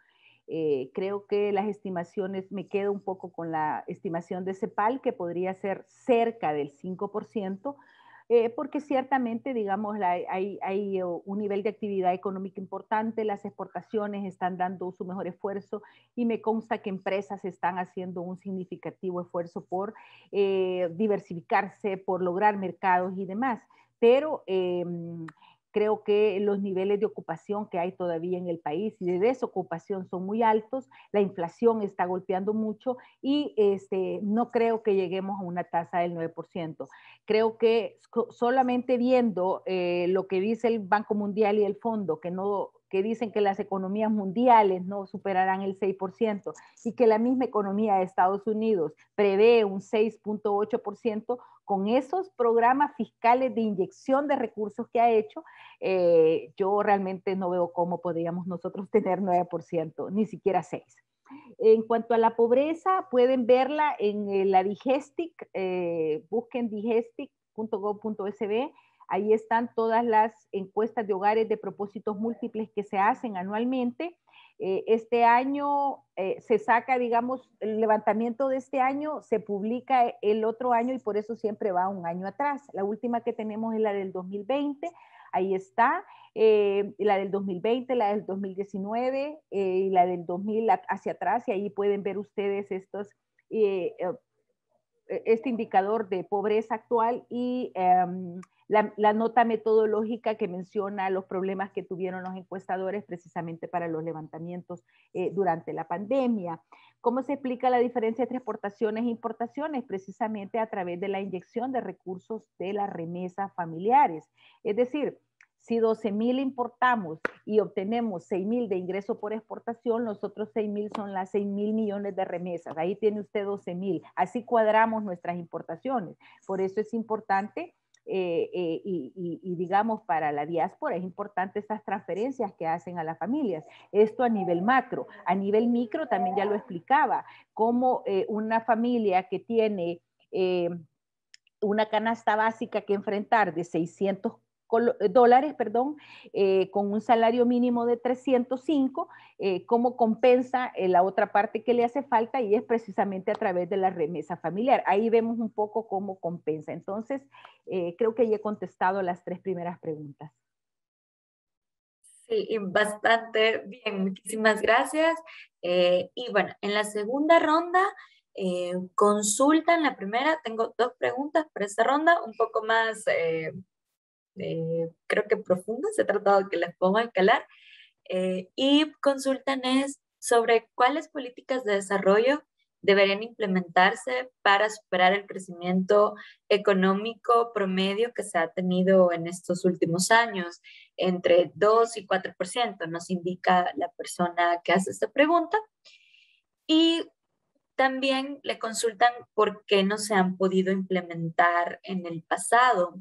Eh, creo que las estimaciones, me quedo un poco con la estimación de CEPAL, que podría ser cerca del 5%, eh, porque ciertamente, digamos, hay, hay, eh, un nivel de actividad económica importante, las exportaciones están dando su mejor esfuerzo y me consta que empresas están haciendo un significativo esfuerzo por diversificarse, por lograr mercados y demás. Pero em, creo que los niveles de ocupación que hay todavía en el país y de desocupación son muy altos, la inflación está golpeando mucho y este, no creo que lleguemos a una tasa del 9%. Creo que solamente viendo eh, lo que dice el Banco Mundial y el Fondo, que no que dicen que las economías mundiales no superarán el 6% y que la misma economía de Estados Unidos prevé un 6.8%, con esos programas fiscales de inyección de recursos que ha hecho, eh, yo realmente no veo cómo podríamos nosotros tener 9%, ni siquiera 6%. En cuanto a la pobreza, pueden verla en eh, la Digestic, eh, busquen Digestic.gov.esb. ahí están todas las encuestas de hogares de propósitos múltiples que se hacen anualmente eh, este año eh, se saca, digamos, el levantamiento de este año, se publica e, el otro año y por eso siempre va un año atrás. La última que tenemos es la del 2020, ahí está, eh, la del 2020, la del 2019 y la del 2000 hacia atrás y ahí pueden ver ustedes estos este indicador de pobreza actual y em, la, nota metodológica que menciona los problemas que tuvieron los encuestadores precisamente para los levantamientos eh, durante la pandemia. ¿Cómo se explica la diferencia entre exportaciones e importaciones? Precisamente a través de la inyección de recursos de las remesas familiares. Es decir, si 12 mil importamos y obtenemos 6 mil de ingreso por exportación, los otros 6 mil son las 6 mil millones de remesas. Ahí tiene usted 12 mil. Así cuadramos nuestras importaciones. Por eso es importante eh, eh, y, digamos para la diáspora es importante estas transferencias que hacen a las familias. Esto a nivel macro. A nivel micro también ya lo explicaba, como eh, una familia que tiene una canasta básica que enfrentar de 600 eh, dólares, perdón, eh, con un salario mínimo de 305, eh, cómo compensa eh, la otra parte que le hace falta y es precisamente a través de la remesa familiar. Ahí vemos un poco cómo compensa. Entonces, creo que ya he contestado las tres primeras preguntas. Sí, bastante bien, muchísimas gracias. y bueno, en la segunda ronda... consulta en la primera. Tengo dos preguntas para esta ronda, un poco más eh, creo que profundas, he tratado de que las ponga a calar, eh, y consultan es sobre cuáles políticas de desarrollo deberían implementarse para superar el crecimiento económico promedio que se ha tenido en estos últimos años, entre 2 y 4%, nos indica la persona que hace esta pregunta. Y también le consultan por qué no se han podido implementar en el pasado.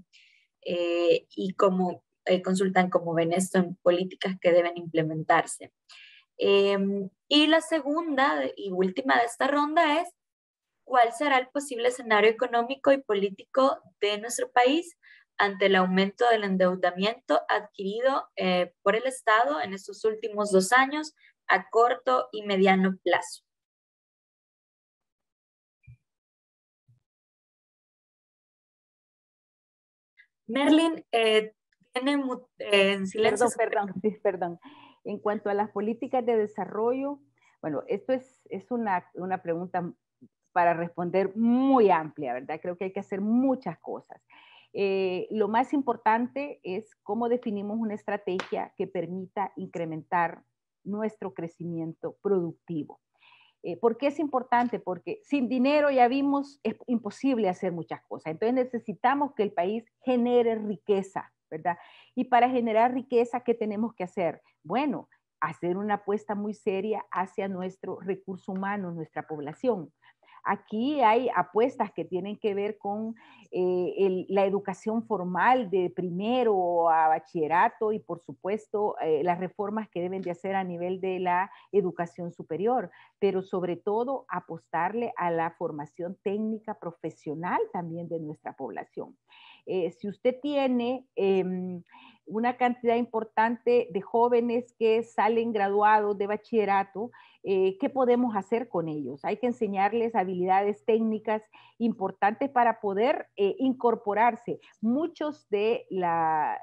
Eh, y cómo eh, consultan cómo ven esto en políticas que deben implementarse. Em, y la segunda y última de esta ronda es cuál será el posible escenario económico y político de nuestro país ante el aumento del endeudamiento adquirido eh, por el Estado en estos últimos dos años a corto y mediano plazo. Merlin, eh, eh, en silencio. Perdón, perdón, En cuanto a las políticas de desarrollo, bueno, esto es, una, una pregunta para responder muy amplia, ¿verdad? Creo que hay que hacer muchas cosas. Eh, lo más importante es cómo definimos una estrategia que permita incrementar nuestro crecimiento productivo. Porque eh, ¿Por qué es importante? Porque sin dinero ya vimos es imposible hacer muchas cosas. Entonces necesitamos que el país genere riqueza, ¿verdad? Y para generar riqueza, ¿qué tenemos que hacer? Bueno, hacer una apuesta muy seria hacia nuestro recurso humano, nuestra población. Aquí hay apuestas que tienen que ver con eh, la educación formal de primero a bachillerato y, por supuesto, eh, las reformas que deben de hacer a nivel de la educación superior, pero sobre todo apostarle a la formación técnica profesional también de nuestra población. Eh, si usted tiene em, una cantidad importante de jóvenes que salen graduados de bachillerato, eh, ¿qué podemos hacer con ellos? Hay que enseñarles habilidades técnicas importantes para poder eh, incorporarse. Muchos de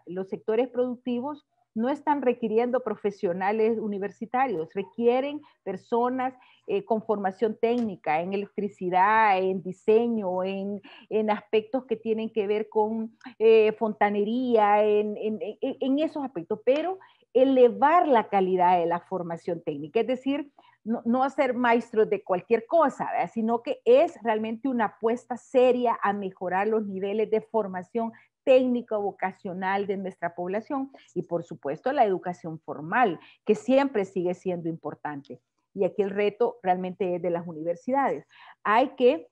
los sectores productivos no están requiriendo profesionales universitarios, requieren personas eh, con formación técnica en electricidad, en diseño, en, aspectos que tienen que ver con eh, fontanería, en, esos aspectos, pero elevar la calidad de la formación técnica, es decir, no, no, hacer maestros de cualquier cosa, sino que es realmente una apuesta seria a mejorar los niveles de formación técnico vocacional de nuestra población y por supuesto la educación formal, que siempre sigue siendo importante. Y aquí el reto realmente es de las universidades. Hay que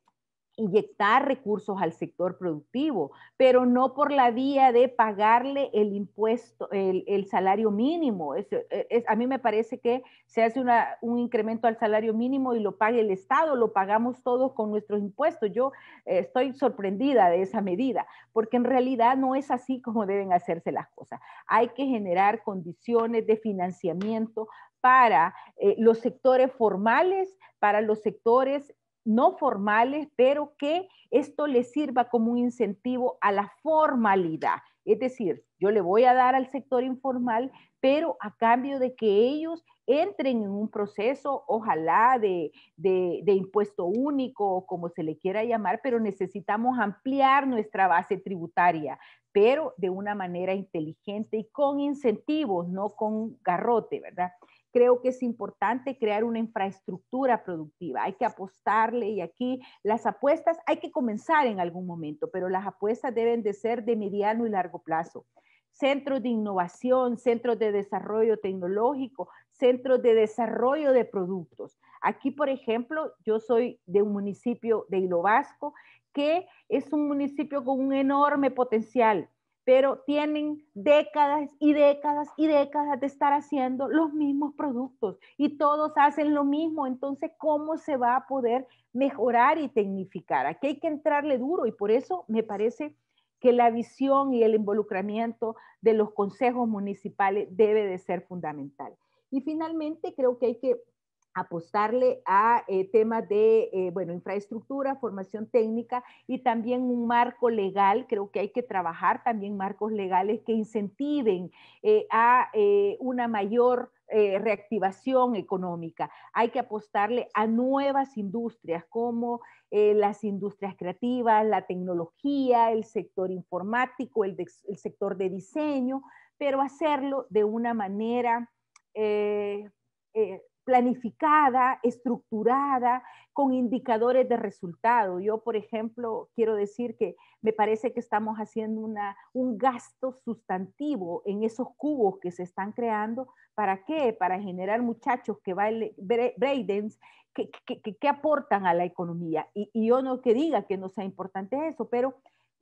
inyectar recursos al sector productivo, pero no por la vía de pagarle el impuesto, el, salario mínimo. Eh, a mí me parece que se hace un incremento al salario mínimo y lo pague el Estado, lo pagamos todos con nuestros impuestos. Yo eh, estoy sorprendida de esa medida, porque en realidad no es así como deben hacerse las cosas. Hay que generar condiciones de financiamiento para eh, los sectores formales, para los sectores no formales, pero que esto les sirva como un incentivo a la formalidad. Es decir, yo le voy a dar al sector informal, pero a cambio de que ellos entren en un proceso, ojalá de, de, de impuesto único, o como se le quiera llamar, pero necesitamos ampliar nuestra base tributaria, pero de una manera inteligente y con incentivos, no con garrote, ¿verdad? creo que es importante crear una infraestructura productiva. Hay que apostarle y aquí las apuestas hay que comenzar en algún momento, pero las apuestas deben de ser de mediano y largo plazo. Centros de innovación, centros de desarrollo tecnológico, centros de desarrollo de productos. Aquí, por ejemplo, yo soy de un municipio de Hilo Vasco que es un municipio con un enorme potencial pero tienen décadas y décadas y décadas de estar haciendo los mismos productos y todos hacen lo mismo. Entonces, ¿cómo se va a poder mejorar y tecnificar? Aquí hay que entrarle duro y por eso me parece que la visión y el involucramiento de los consejos municipales debe de ser fundamental. Y finalmente, creo que hay que apostarle a eh, temas de, eh, bueno, infraestructura, formación técnica y también un marco legal. Creo que hay que trabajar también marcos legales que incentiven eh, a una mayor reactivación económica. Hay que apostarle a nuevas industrias como las industrias creativas, la tecnología, el sector informático, el, sector de diseño, pero hacerlo de una manera eh, planificada, estructurada, con indicadores de resultado. Yo, por ejemplo, quiero decir que me parece que estamos haciendo una, un gasto sustantivo en esos cubos que se están creando. ¿Para qué? Para generar muchachos que bailen que, aportan a la economía. Y, y yo no que diga que no sea importante eso, pero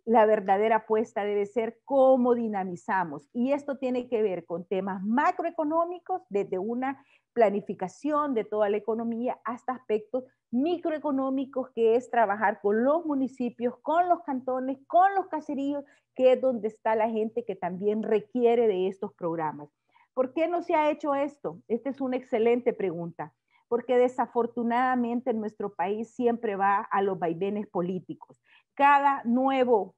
la verdadera apuesta debe ser cómo dinamizamos. Y esto tiene que ver con temas macroeconómicos, desde una planificación de toda la economía hasta aspectos microeconómicos, que es trabajar con los municipios, con los cantones, con los caseríos, que es donde está la gente que también requiere de estos programas. ¿Por qué no se ha hecho esto? Esta es una excelente pregunta porque desafortunadamente en nuestro país siempre va a los vaivenes políticos. Cada nuevo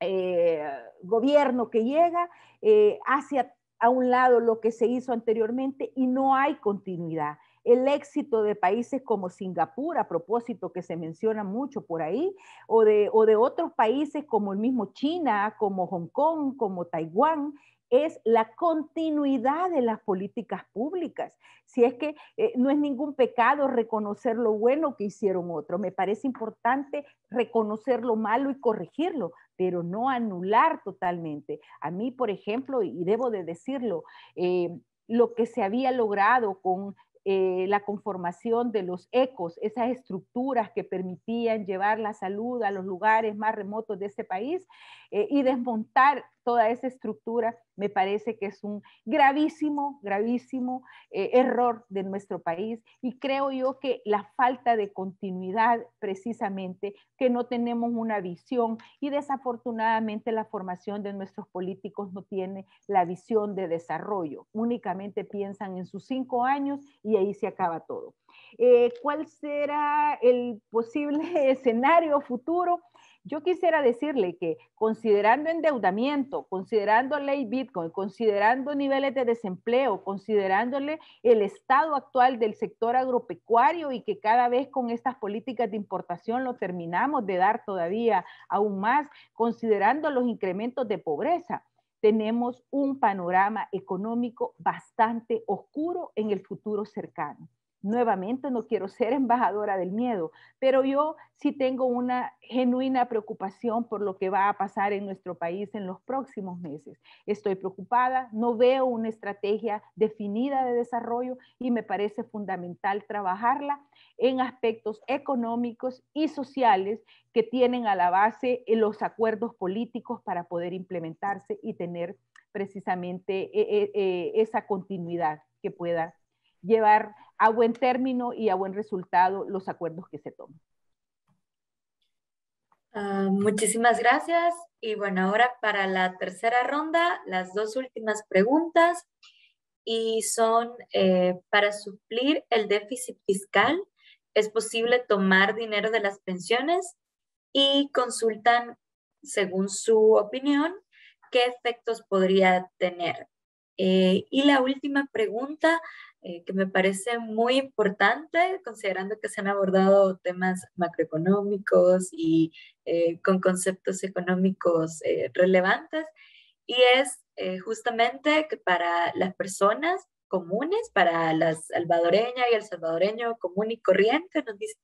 eh, gobierno que llega eh, hace a un lado lo que se hizo anteriormente y no hay continuidad. El éxito de países como Singapur, a propósito que se menciona mucho por ahí, o de otros países como el mismo China, como Hong Kong, como Taiwán, es la continuidad de las políticas públicas. Si es que eh, no es ningún pecado reconocer lo bueno que hicieron otros, me parece importante reconocer lo malo y corregirlo, pero no anular totalmente. A mí, por ejemplo, y debo de decirlo, eh, lo que se había logrado con eh, la conformación de los ecos, esas estructuras que permitían llevar la salud a los lugares más remotos de este país y desmontar toda esa estructura, me parece que es un gravísimo, gravísimo eh, error de nuestro país y creo yo que la falta de continuidad precisamente, que no tenemos una visión y desafortunadamente la formación de nuestros políticos no tiene la visión de desarrollo, únicamente piensan en sus cinco años y ahí se acaba todo. Eh, ¿Cuál será el posible escenario futuro? Yo quisiera decirle que considerando endeudamiento, considerando ley Bitcoin, considerando niveles de desempleo, considerándole el estado actual del sector agropecuario y que cada vez con estas políticas de importación lo terminamos de dar todavía aún más, considerando los incrementos de pobreza, tenemos un panorama económico bastante oscuro en el futuro cercano. Nuevamente no quiero ser embajadora del miedo, pero yo sí tengo una genuina preocupación por lo que va a pasar en nuestro país en los próximos meses. Estoy preocupada, no veo una estrategia definida de desarrollo y me parece fundamental trabajarla en aspectos económicos y sociales que tienen a la base eh, los acuerdos políticos para poder implementarse y tener precisamente eh, eh, esa continuidad que pueda llevar a buen término y a buen resultado los acuerdos que se toman. Ah, muchísimas gracias. Y bueno, ahora para la tercera ronda, las dos últimas preguntas y son eh, para suplir el déficit fiscal, ¿es posible tomar dinero de las pensiones? Y consultan, según su opinión, qué efectos podría tener. Eh, y la última pregunta eh, que me parece muy importante, considerando que se han abordado temas macroeconómicos y eh, con conceptos económicos eh, relevantes, y es justamente que para las personas comunes, para la salvadoreña y el salvadoreño común y corriente, nos dice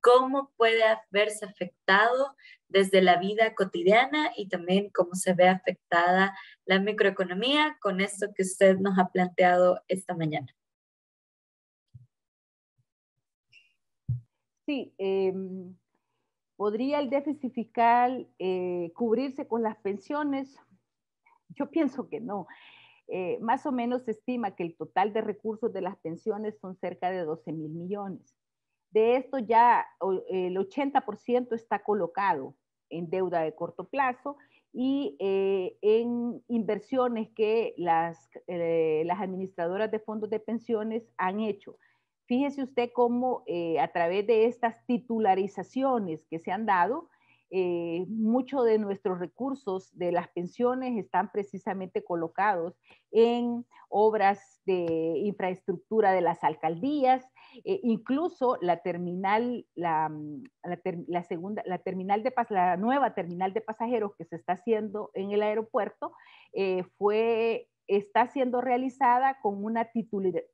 cómo puede verse afectado desde la vida cotidiana y también cómo se ve afectada la microeconomía con esto que usted nos ha planteado esta mañana. Sí, em, ¿podría el déficit fiscal eh, cubrirse con las pensiones? Yo pienso que no. Eh, más o menos se estima que el total de recursos de las pensiones son cerca de 12 mil millones. De esto ya el 80% está colocado en deuda de corto plazo y eh, en inversiones que las administradoras de fondos de pensiones han hecho. Fíjese usted cómo eh, a través de estas titularizaciones que se han dado, eh, muchos de nuestros recursos de las pensiones están precisamente colocados en obras de infraestructura de las alcaldías, eh, incluso la terminal, mm, la, segunda, la terminal de la nueva terminal de pasajeros que se está haciendo en el aeropuerto eh, fue está siendo realizada con una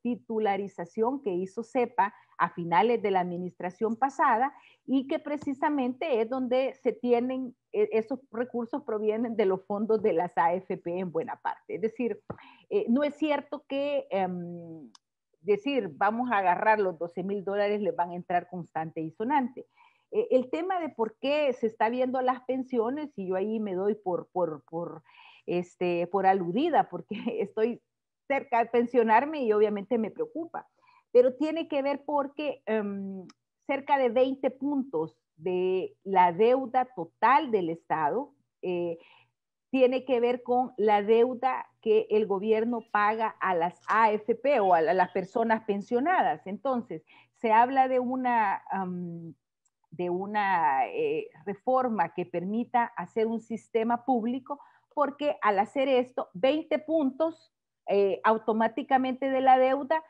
titularización que hizo CEPA a finales de la administración pasada y que precisamente es donde se tienen, eh, esos recursos provienen de los fondos de las AFP en buena parte. Es decir, eh, no es cierto que em, decir, vamos a agarrar los 12 mil dólares, les van a entrar constante y sonante. Eh, el tema de por qué se está viendo las pensiones, y yo ahí me doy por, por, por este, por aludida, porque estoy cerca de pensionarme y obviamente me preocupa. Pero tiene que ver porque em, cerca de 20 puntos de la deuda total del Estado eh, tiene que ver con la deuda que el gobierno paga a las AFP o a, las personas pensionadas. Entonces, se habla de una, em, de una eh, reforma que permita hacer un sistema público porque al hacer esto, 20 puntos eh, automáticamente de la deuda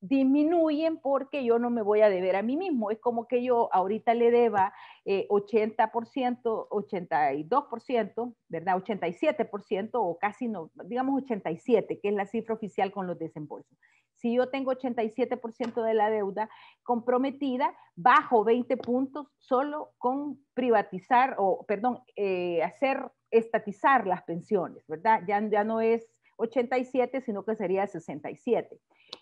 disminuyen porque yo no me voy a deber a mí mismo. Es como que yo ahorita le deba eh, 80%, 82%, ¿verdad? 87% o casi no, digamos 87%, que es la cifra oficial con los desembolsos. Si yo tengo 87% de la deuda comprometida, bajo 20 puntos solo con privatizar o, perdón, eh, hacer estatizar las pensiones, ¿verdad? Ya, ya no es 87, sino que sería 67.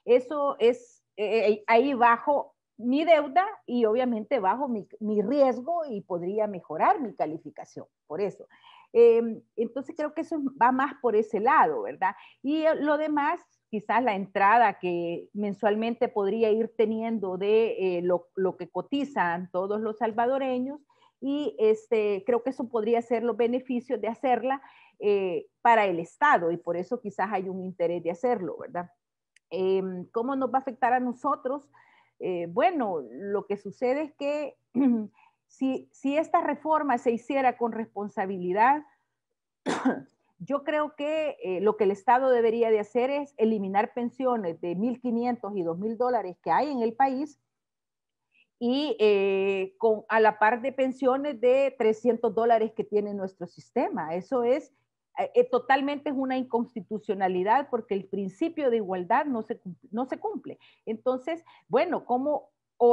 Eso es, eh, eh, ahí bajo mi deuda y obviamente bajo mi, mi, riesgo y podría mejorar mi calificación, por eso. Em, entonces creo que eso va más por ese lado, ¿verdad? Y eh, lo demás, quizás la entrada que mensualmente podría ir teniendo de lo, lo que cotizan todos los salvadoreños, y este, creo que eso podría ser los beneficios de hacerla eh, para el Estado y por eso quizás hay un interés de hacerlo, ¿verdad? Em, ¿Cómo nos va a afectar a nosotros? Eh, bueno, lo que sucede es que si, esta reforma se hiciera con responsabilidad, yo creo que eh, lo que el Estado debería de hacer es eliminar pensiones de 1.500 y 2.000 dólares que hay en el país y eh, con, a la par de pensiones de 300 dólares que tiene nuestro sistema. Eso es eh, eh, totalmente es una inconstitucionalidad porque el principio de igualdad no se, no se cumple. Entonces, bueno, ¿cómo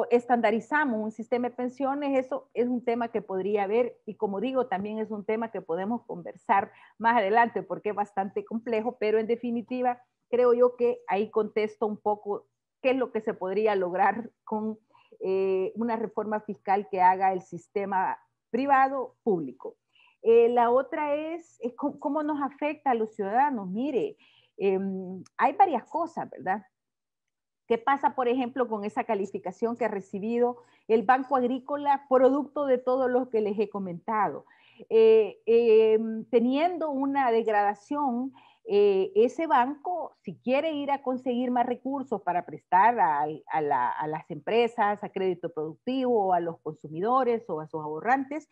estandarizamos un sistema de pensiones? Eso es un tema que podría haber y como digo, también es un tema que podemos conversar más adelante porque es bastante complejo, pero en definitiva, creo yo que ahí contesto un poco qué es lo que se podría lograr con eh, una reforma fiscal que haga el sistema privado público. Eh, la otra es, cómo nos afecta a los ciudadanos. Mire, em, hay varias cosas, ¿verdad? ¿Qué pasa, por ejemplo, con esa calificación que ha recibido el Banco Agrícola, producto de todo lo que les he comentado? Eh, em, teniendo una degradación eh, ese banco, si quiere ir a conseguir más recursos para prestar a, las empresas, a crédito productivo, a los consumidores o a sus ahorrantes,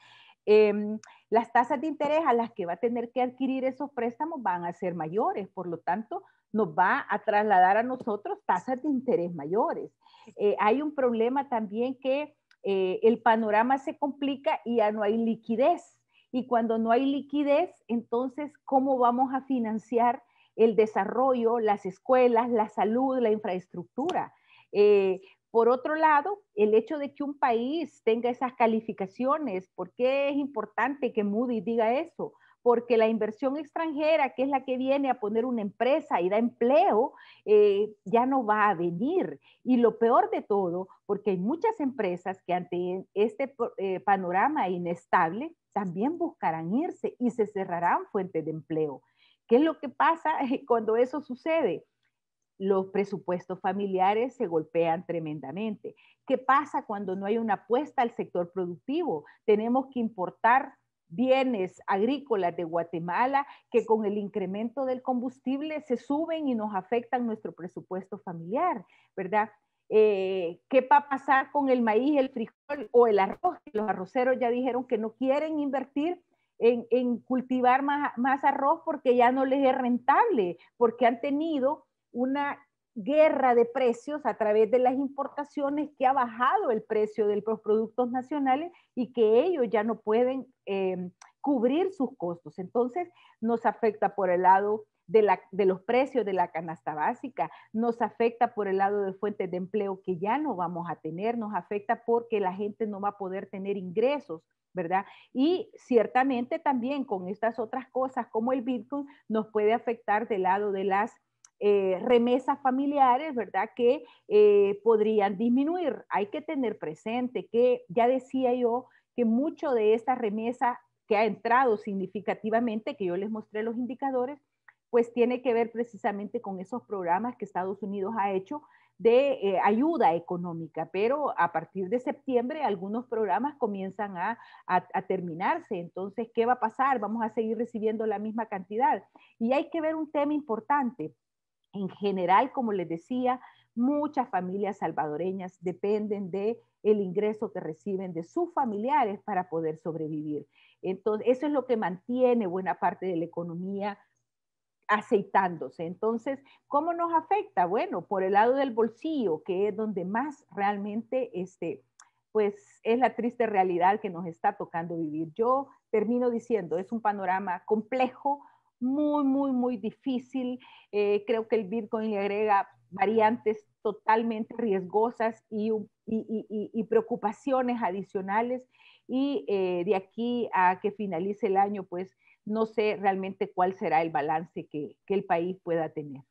em, las tasas de interés a las que va a tener que adquirir esos préstamos van a ser mayores, por lo tanto, nos va a trasladar a nosotros tasas de interés mayores. Eh, hay un problema también que eh, el panorama se complica y ya no hay liquidez. Y cuando no hay liquidez, entonces, ¿cómo vamos a financiar el desarrollo, las escuelas, la salud, la infraestructura? Eh, por otro lado, el hecho de que un país tenga esas calificaciones, ¿por qué es importante que Moody diga eso? porque la inversión extranjera, que es la que viene a poner una empresa y da empleo, eh, ya no va a venir. Y lo peor de todo, porque hay muchas empresas que ante este eh, panorama inestable también buscarán irse y se cerrarán fuentes de empleo. ¿Qué es lo que pasa cuando eso sucede? los presupuestos familiares se golpean tremendamente. ¿Qué pasa cuando no hay una apuesta al sector productivo? Tenemos que importar bienes agrícolas de Guatemala que con el incremento del combustible se suben y nos afectan nuestro presupuesto familiar, ¿verdad? Eh, ¿Qué va a pasar con el maíz, el frijol o el arroz? Los arroceros ya dijeron que no quieren invertir en, cultivar más, más arroz porque ya no les es rentable, porque han tenido una guerra de precios a través de las importaciones que ha bajado el precio de los productos nacionales y que ellos ya no pueden em, cubrir sus costos. Entonces, nos afecta por el lado de, de, los precios de la canasta básica, nos afecta por el lado de fuentes de empleo que ya no vamos a tener, nos afecta porque la gente no va a poder tener ingresos, ¿verdad? Y ciertamente también con estas otras cosas como el Bitcoin nos puede afectar del lado de las eh, remesas familiares, ¿verdad? Que eh, podrían disminuir. Hay que tener presente que ya decía yo que mucho de esta remesa que ha entrado significativamente, que yo les mostré los indicadores, pues tiene que ver precisamente con esos programas que Estados Unidos ha hecho de eh, ayuda económica, pero a partir de septiembre algunos programas comienzan a, terminarse. Entonces, ¿qué va a pasar? Vamos a seguir recibiendo la misma cantidad. Y hay que ver un tema importante. En general, como les decía, muchas familias salvadoreñas dependen de el ingreso que reciben de sus familiares para poder sobrevivir. Entonces, eso es lo que mantiene buena parte de la economía aceitándose. Entonces, ¿cómo nos afecta? Bueno, por el lado del bolsillo, que es donde más realmente, este, pues es la triste realidad que nos está tocando vivir. Yo termino diciendo, es un panorama complejo, muy, muy, muy difícil. Eh, creo que el Bitcoin le agrega variantes totalmente riesgosas y, y, y, preocupaciones adicionales. Y eh, de aquí a que finalice el año, pues no sé realmente cuál será el balance que, que el país pueda tener.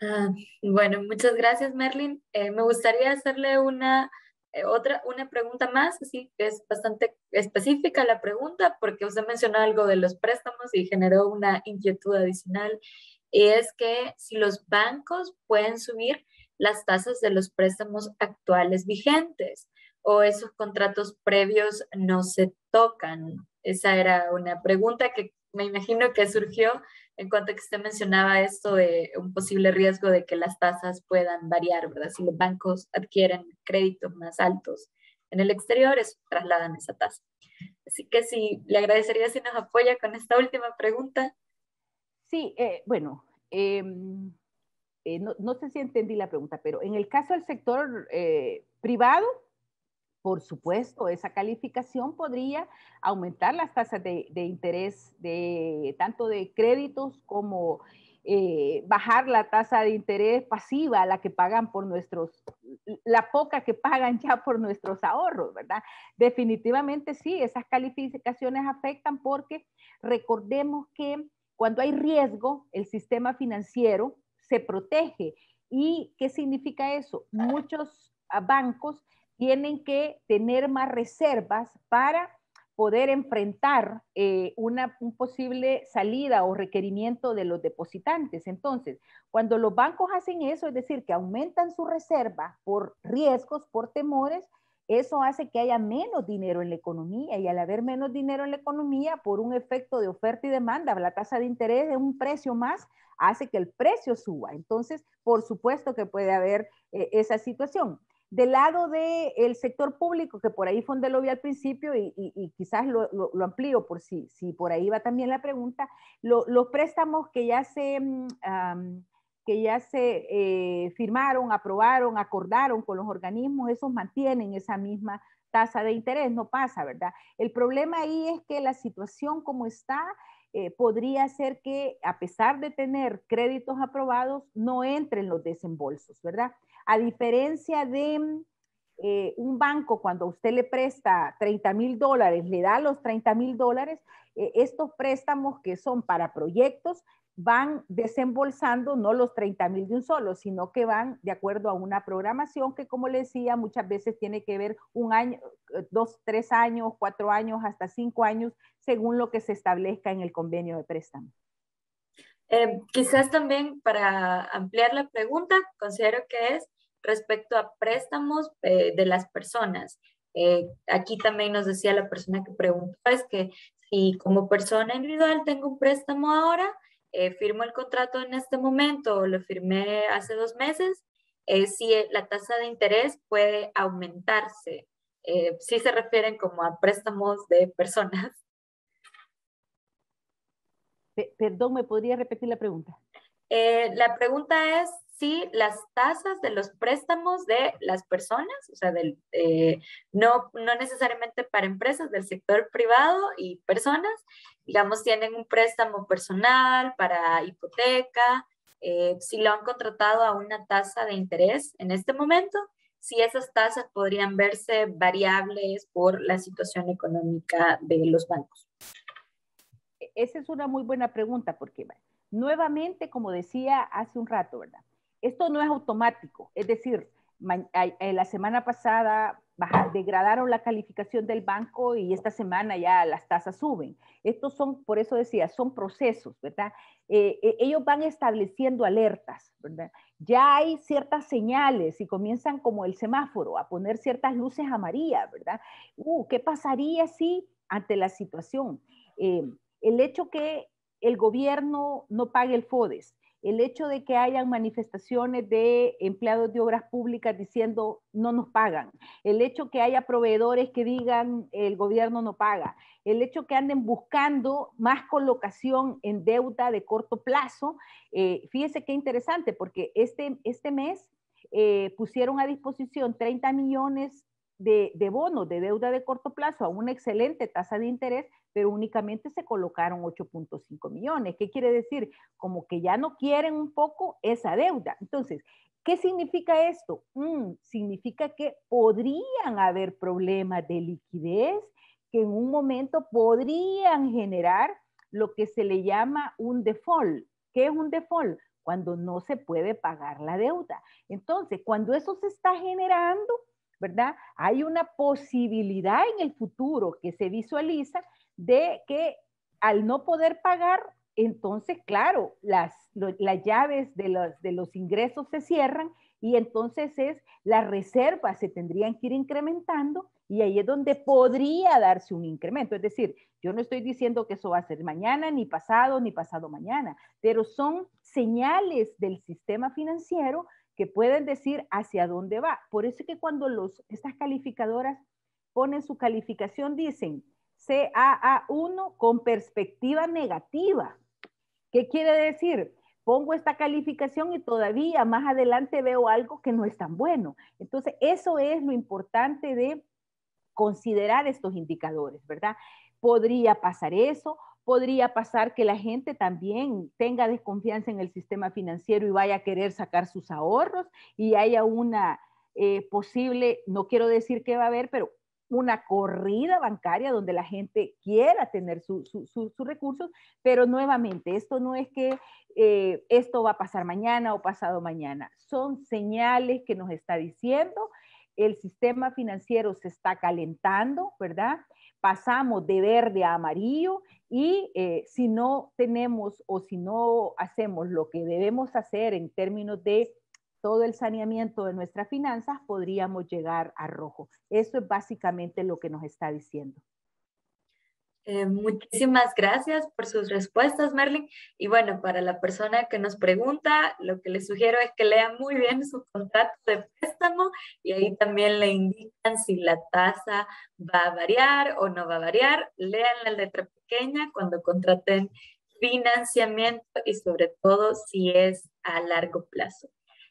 Ah, bueno, muchas gracias, Merlin. Eh, me gustaría hacerle una eh, otra, una pregunta más, sí, que es bastante específica la pregunta, porque usted mencionó algo de los préstamos y generó una inquietud adicional, y es que si los bancos pueden subir las tasas de los préstamos actuales vigentes o esos contratos previos no se tocan. Esa era una pregunta que me imagino que surgió en cuanto a que usted mencionaba esto de un posible riesgo de que las tasas puedan variar, ¿verdad? Si los bancos adquieren créditos más altos en el exterior, es, trasladan esa tasa. Así que sí, le agradecería si nos apoya con esta última pregunta. Sí, eh, bueno, em, eh, no, no, sé si entendí la pregunta, pero en el caso del sector eh, privado, por supuesto, esa calificación podría aumentar las tasas de, interés de tanto de créditos como eh, bajar la tasa de interés pasiva, la que pagan por nuestros, la poca que pagan ya por nuestros ahorros, ¿verdad? Definitivamente sí, esas calificaciones afectan porque recordemos que cuando hay riesgo, el sistema financiero se protege. ¿Y qué significa eso? Muchos ah, bancos tienen que tener más reservas para poder enfrentar eh, una posible salida o requerimiento de los depositantes. Entonces, cuando los bancos hacen eso, es decir, que aumentan su reserva por riesgos, por temores, eso hace que haya menos dinero en la economía y al haber menos dinero en la economía, por un efecto de oferta y demanda, la tasa de interés de un precio más, hace que el precio suba. Entonces, por supuesto que puede haber eh, esa situación. Del lado del sector público, que por ahí donde lo vi al principio y, quizás lo, lo, amplío por si, si por ahí va también la pregunta, los préstamos que ya se, mm, que ya se eh, firmaron, aprobaron, acordaron con los organismos, esos mantienen esa misma tasa de interés, no pasa, ¿verdad? El problema ahí es que la situación como está eh, podría ser que a pesar de tener créditos aprobados, no entren los desembolsos, ¿verdad? A diferencia de mm, eh, un banco cuando usted le presta 30 mil dólares, le da los 30 mil dólares, eh, estos préstamos que son para proyectos van desembolsando no los 30 mil de un solo, sino que van de acuerdo a una programación que, como le decía, muchas veces tiene que ver un año, eh, dos, tres años, cuatro años, hasta cinco años, según lo que se establezca en el convenio de préstamo. quizás también para ampliar la pregunta, considero que es, respecto a préstamos eh, de las personas. Eh, aquí también nos decía la persona que preguntó, es que si como persona individual tengo un préstamo ahora, eh, firmo el contrato en este momento o lo firmé hace dos meses, si la tasa de interés puede aumentarse. si se refieren como a préstamos de personas. perdón, ¿me podría repetir la pregunta? la pregunta es si las tasas de los préstamos de las personas, o sea, eh, no, no necesariamente para empresas del sector privado y personas, digamos, tienen un préstamo personal para hipoteca, eh, si lo han contratado a una tasa de interés en este momento, si esas tasas podrían verse variables por la situación económica de los bancos. E-, esa es una muy buena pregunta porque nuevamente, como decía hace un rato, ¿verdad? Esto no es automático, es decir, eh, la semana pasada degradaron la calificación del banco y esta semana ya las tasas suben. Estos son, por eso decía, son procesos, ¿verdad? Eh, eh, ellos van estableciendo alertas, ¿verdad? Ya hay ciertas señales y comienzan como el semáforo a poner ciertas luces amarillas, ¿verdad? Uh, ¿Qué pasaría si ante la situación? el hecho que el gobierno no pague el FODES, el hecho de que hayan manifestaciones de empleados de obras públicas diciendo no nos pagan, el hecho que haya proveedores que digan el gobierno no paga, el hecho que anden buscando más colocación en deuda de corto plazo. Eh, fíjese qué interesante, porque este, este mes eh, pusieron a disposición 30 millones de, bonos de deuda de corto plazo a una excelente tasa de interés pero únicamente se colocaron 8.5 millones. ¿Qué quiere decir? Como que ya no quieren un poco esa deuda. Entonces, ¿Qué significa esto? Mm, significa que podrían haber problemas de liquidez que en un momento podrían generar lo que se le llama un default. ¿Qué es un default? Cuando no se puede pagar la deuda. Entonces, cuando eso se está generando, ¿verdad? Hay una posibilidad en el futuro que se visualiza de que al no poder pagar, entonces, claro, las, las llaves de los, ingresos se cierran y entonces es las reservas se tendrían que ir incrementando y ahí es donde podría darse un incremento. Es decir, yo no estoy diciendo que eso va a ser mañana, ni pasado, ni pasado mañana, pero son señales del sistema financiero que pueden decir hacia dónde va. Por eso es que cuando los, estas calificadoras ponen su calificación, dicen, CAA1 con perspectiva negativa. ¿Qué quiere decir? Pongo esta calificación y todavía más adelante veo algo que no es tan bueno. Entonces, eso es lo importante de considerar estos indicadores, ¿verdad? Podría pasar eso, podría pasar que la gente también tenga desconfianza en el sistema financiero y vaya a querer sacar sus ahorros y haya una eh, posible, no quiero decir que va a haber, pero una corrida bancaria donde la gente quiera tener sus recursos, pero nuevamente, esto no es que eh, esto va a pasar mañana o pasado mañana, son señales que nos está diciendo, el sistema financiero se está calentando, ¿verdad? Pasamos de verde a amarillo y eh, si no tenemos o si no hacemos lo que debemos hacer en términos de todo el saneamiento de nuestras finanzas, podríamos llegar a rojo. Eso es básicamente lo que nos está diciendo. Eh, muchísimas gracias por sus respuestas, Merlin. Y bueno, para la persona que nos pregunta, lo que les sugiero es que lean muy bien su contrato de préstamo y ahí también le indican si la tasa va a variar o no va a variar. Lean la letra pequeña cuando contraten financiamiento y sobre todo si es a largo plazo.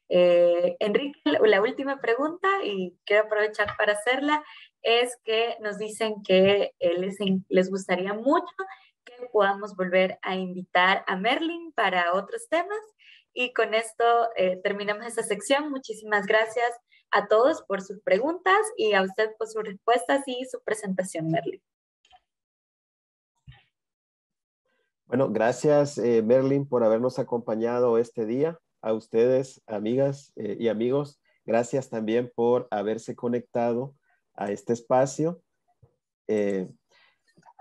Eh, Enrique, la última pregunta, y quiero aprovechar para hacerla, es que nos dicen que les, les gustaría mucho que podamos volver a invitar a Merlin para otros temas. Y con esto eh, terminamos esta sección. Muchísimas gracias a todos por sus preguntas y a usted por sus respuestas y su presentación, Merlin. Bueno, gracias, eh, Merlin, por habernos acompañado este día a ustedes, amigas eh, y amigos. Gracias también por haberse conectado a este espacio. Eh,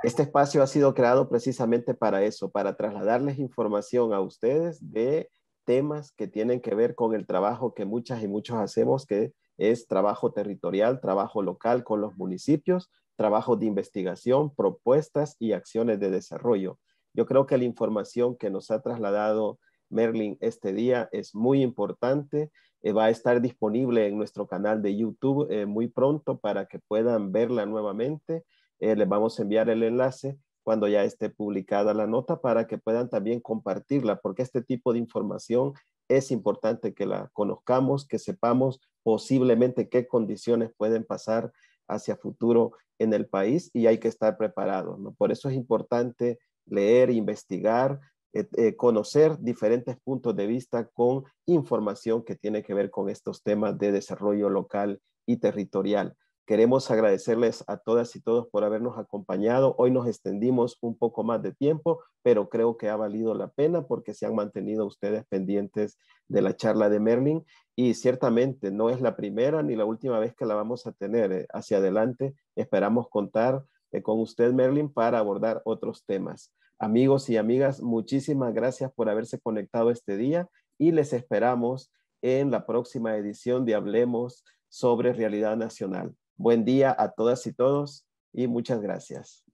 este espacio ha sido creado precisamente para eso, para trasladarles información a ustedes de temas que tienen que ver con el trabajo que muchas y muchos hacemos, que es trabajo territorial, trabajo local con los municipios, trabajo de investigación, propuestas y acciones de desarrollo. Yo creo que la información que nos ha trasladado Merlin este día es muy importante. Eh, va a estar disponible en nuestro canal de YouTube eh, muy pronto para que puedan verla nuevamente. Eh, les vamos a enviar el enlace cuando ya esté publicada la nota para que puedan también compartirla, porque este tipo de información es importante que la conozcamos, que sepamos posiblemente qué condiciones pueden pasar hacia futuro en el país y hay que estar preparados. Por eso es importante leer, investigar, eh, eh, conocer diferentes puntos de vista con información que tiene que ver con estos temas de desarrollo local y territorial. Queremos agradecerles a todas y todos por habernos acompañado. Hoy nos extendimos un poco más de tiempo, pero creo que ha valido la pena porque se han mantenido ustedes pendientes de la charla de Merlin y ciertamente no es la primera ni la última vez que la vamos a tener. Eh, hacia adelante esperamos contar con usted, Merlin, para abordar otros temas. Amigos y amigas, muchísimas gracias por haberse conectado este día y les esperamos en la próxima edición de Hablemos sobre Realidad Nacional. Buen día a todas y todos y muchas gracias.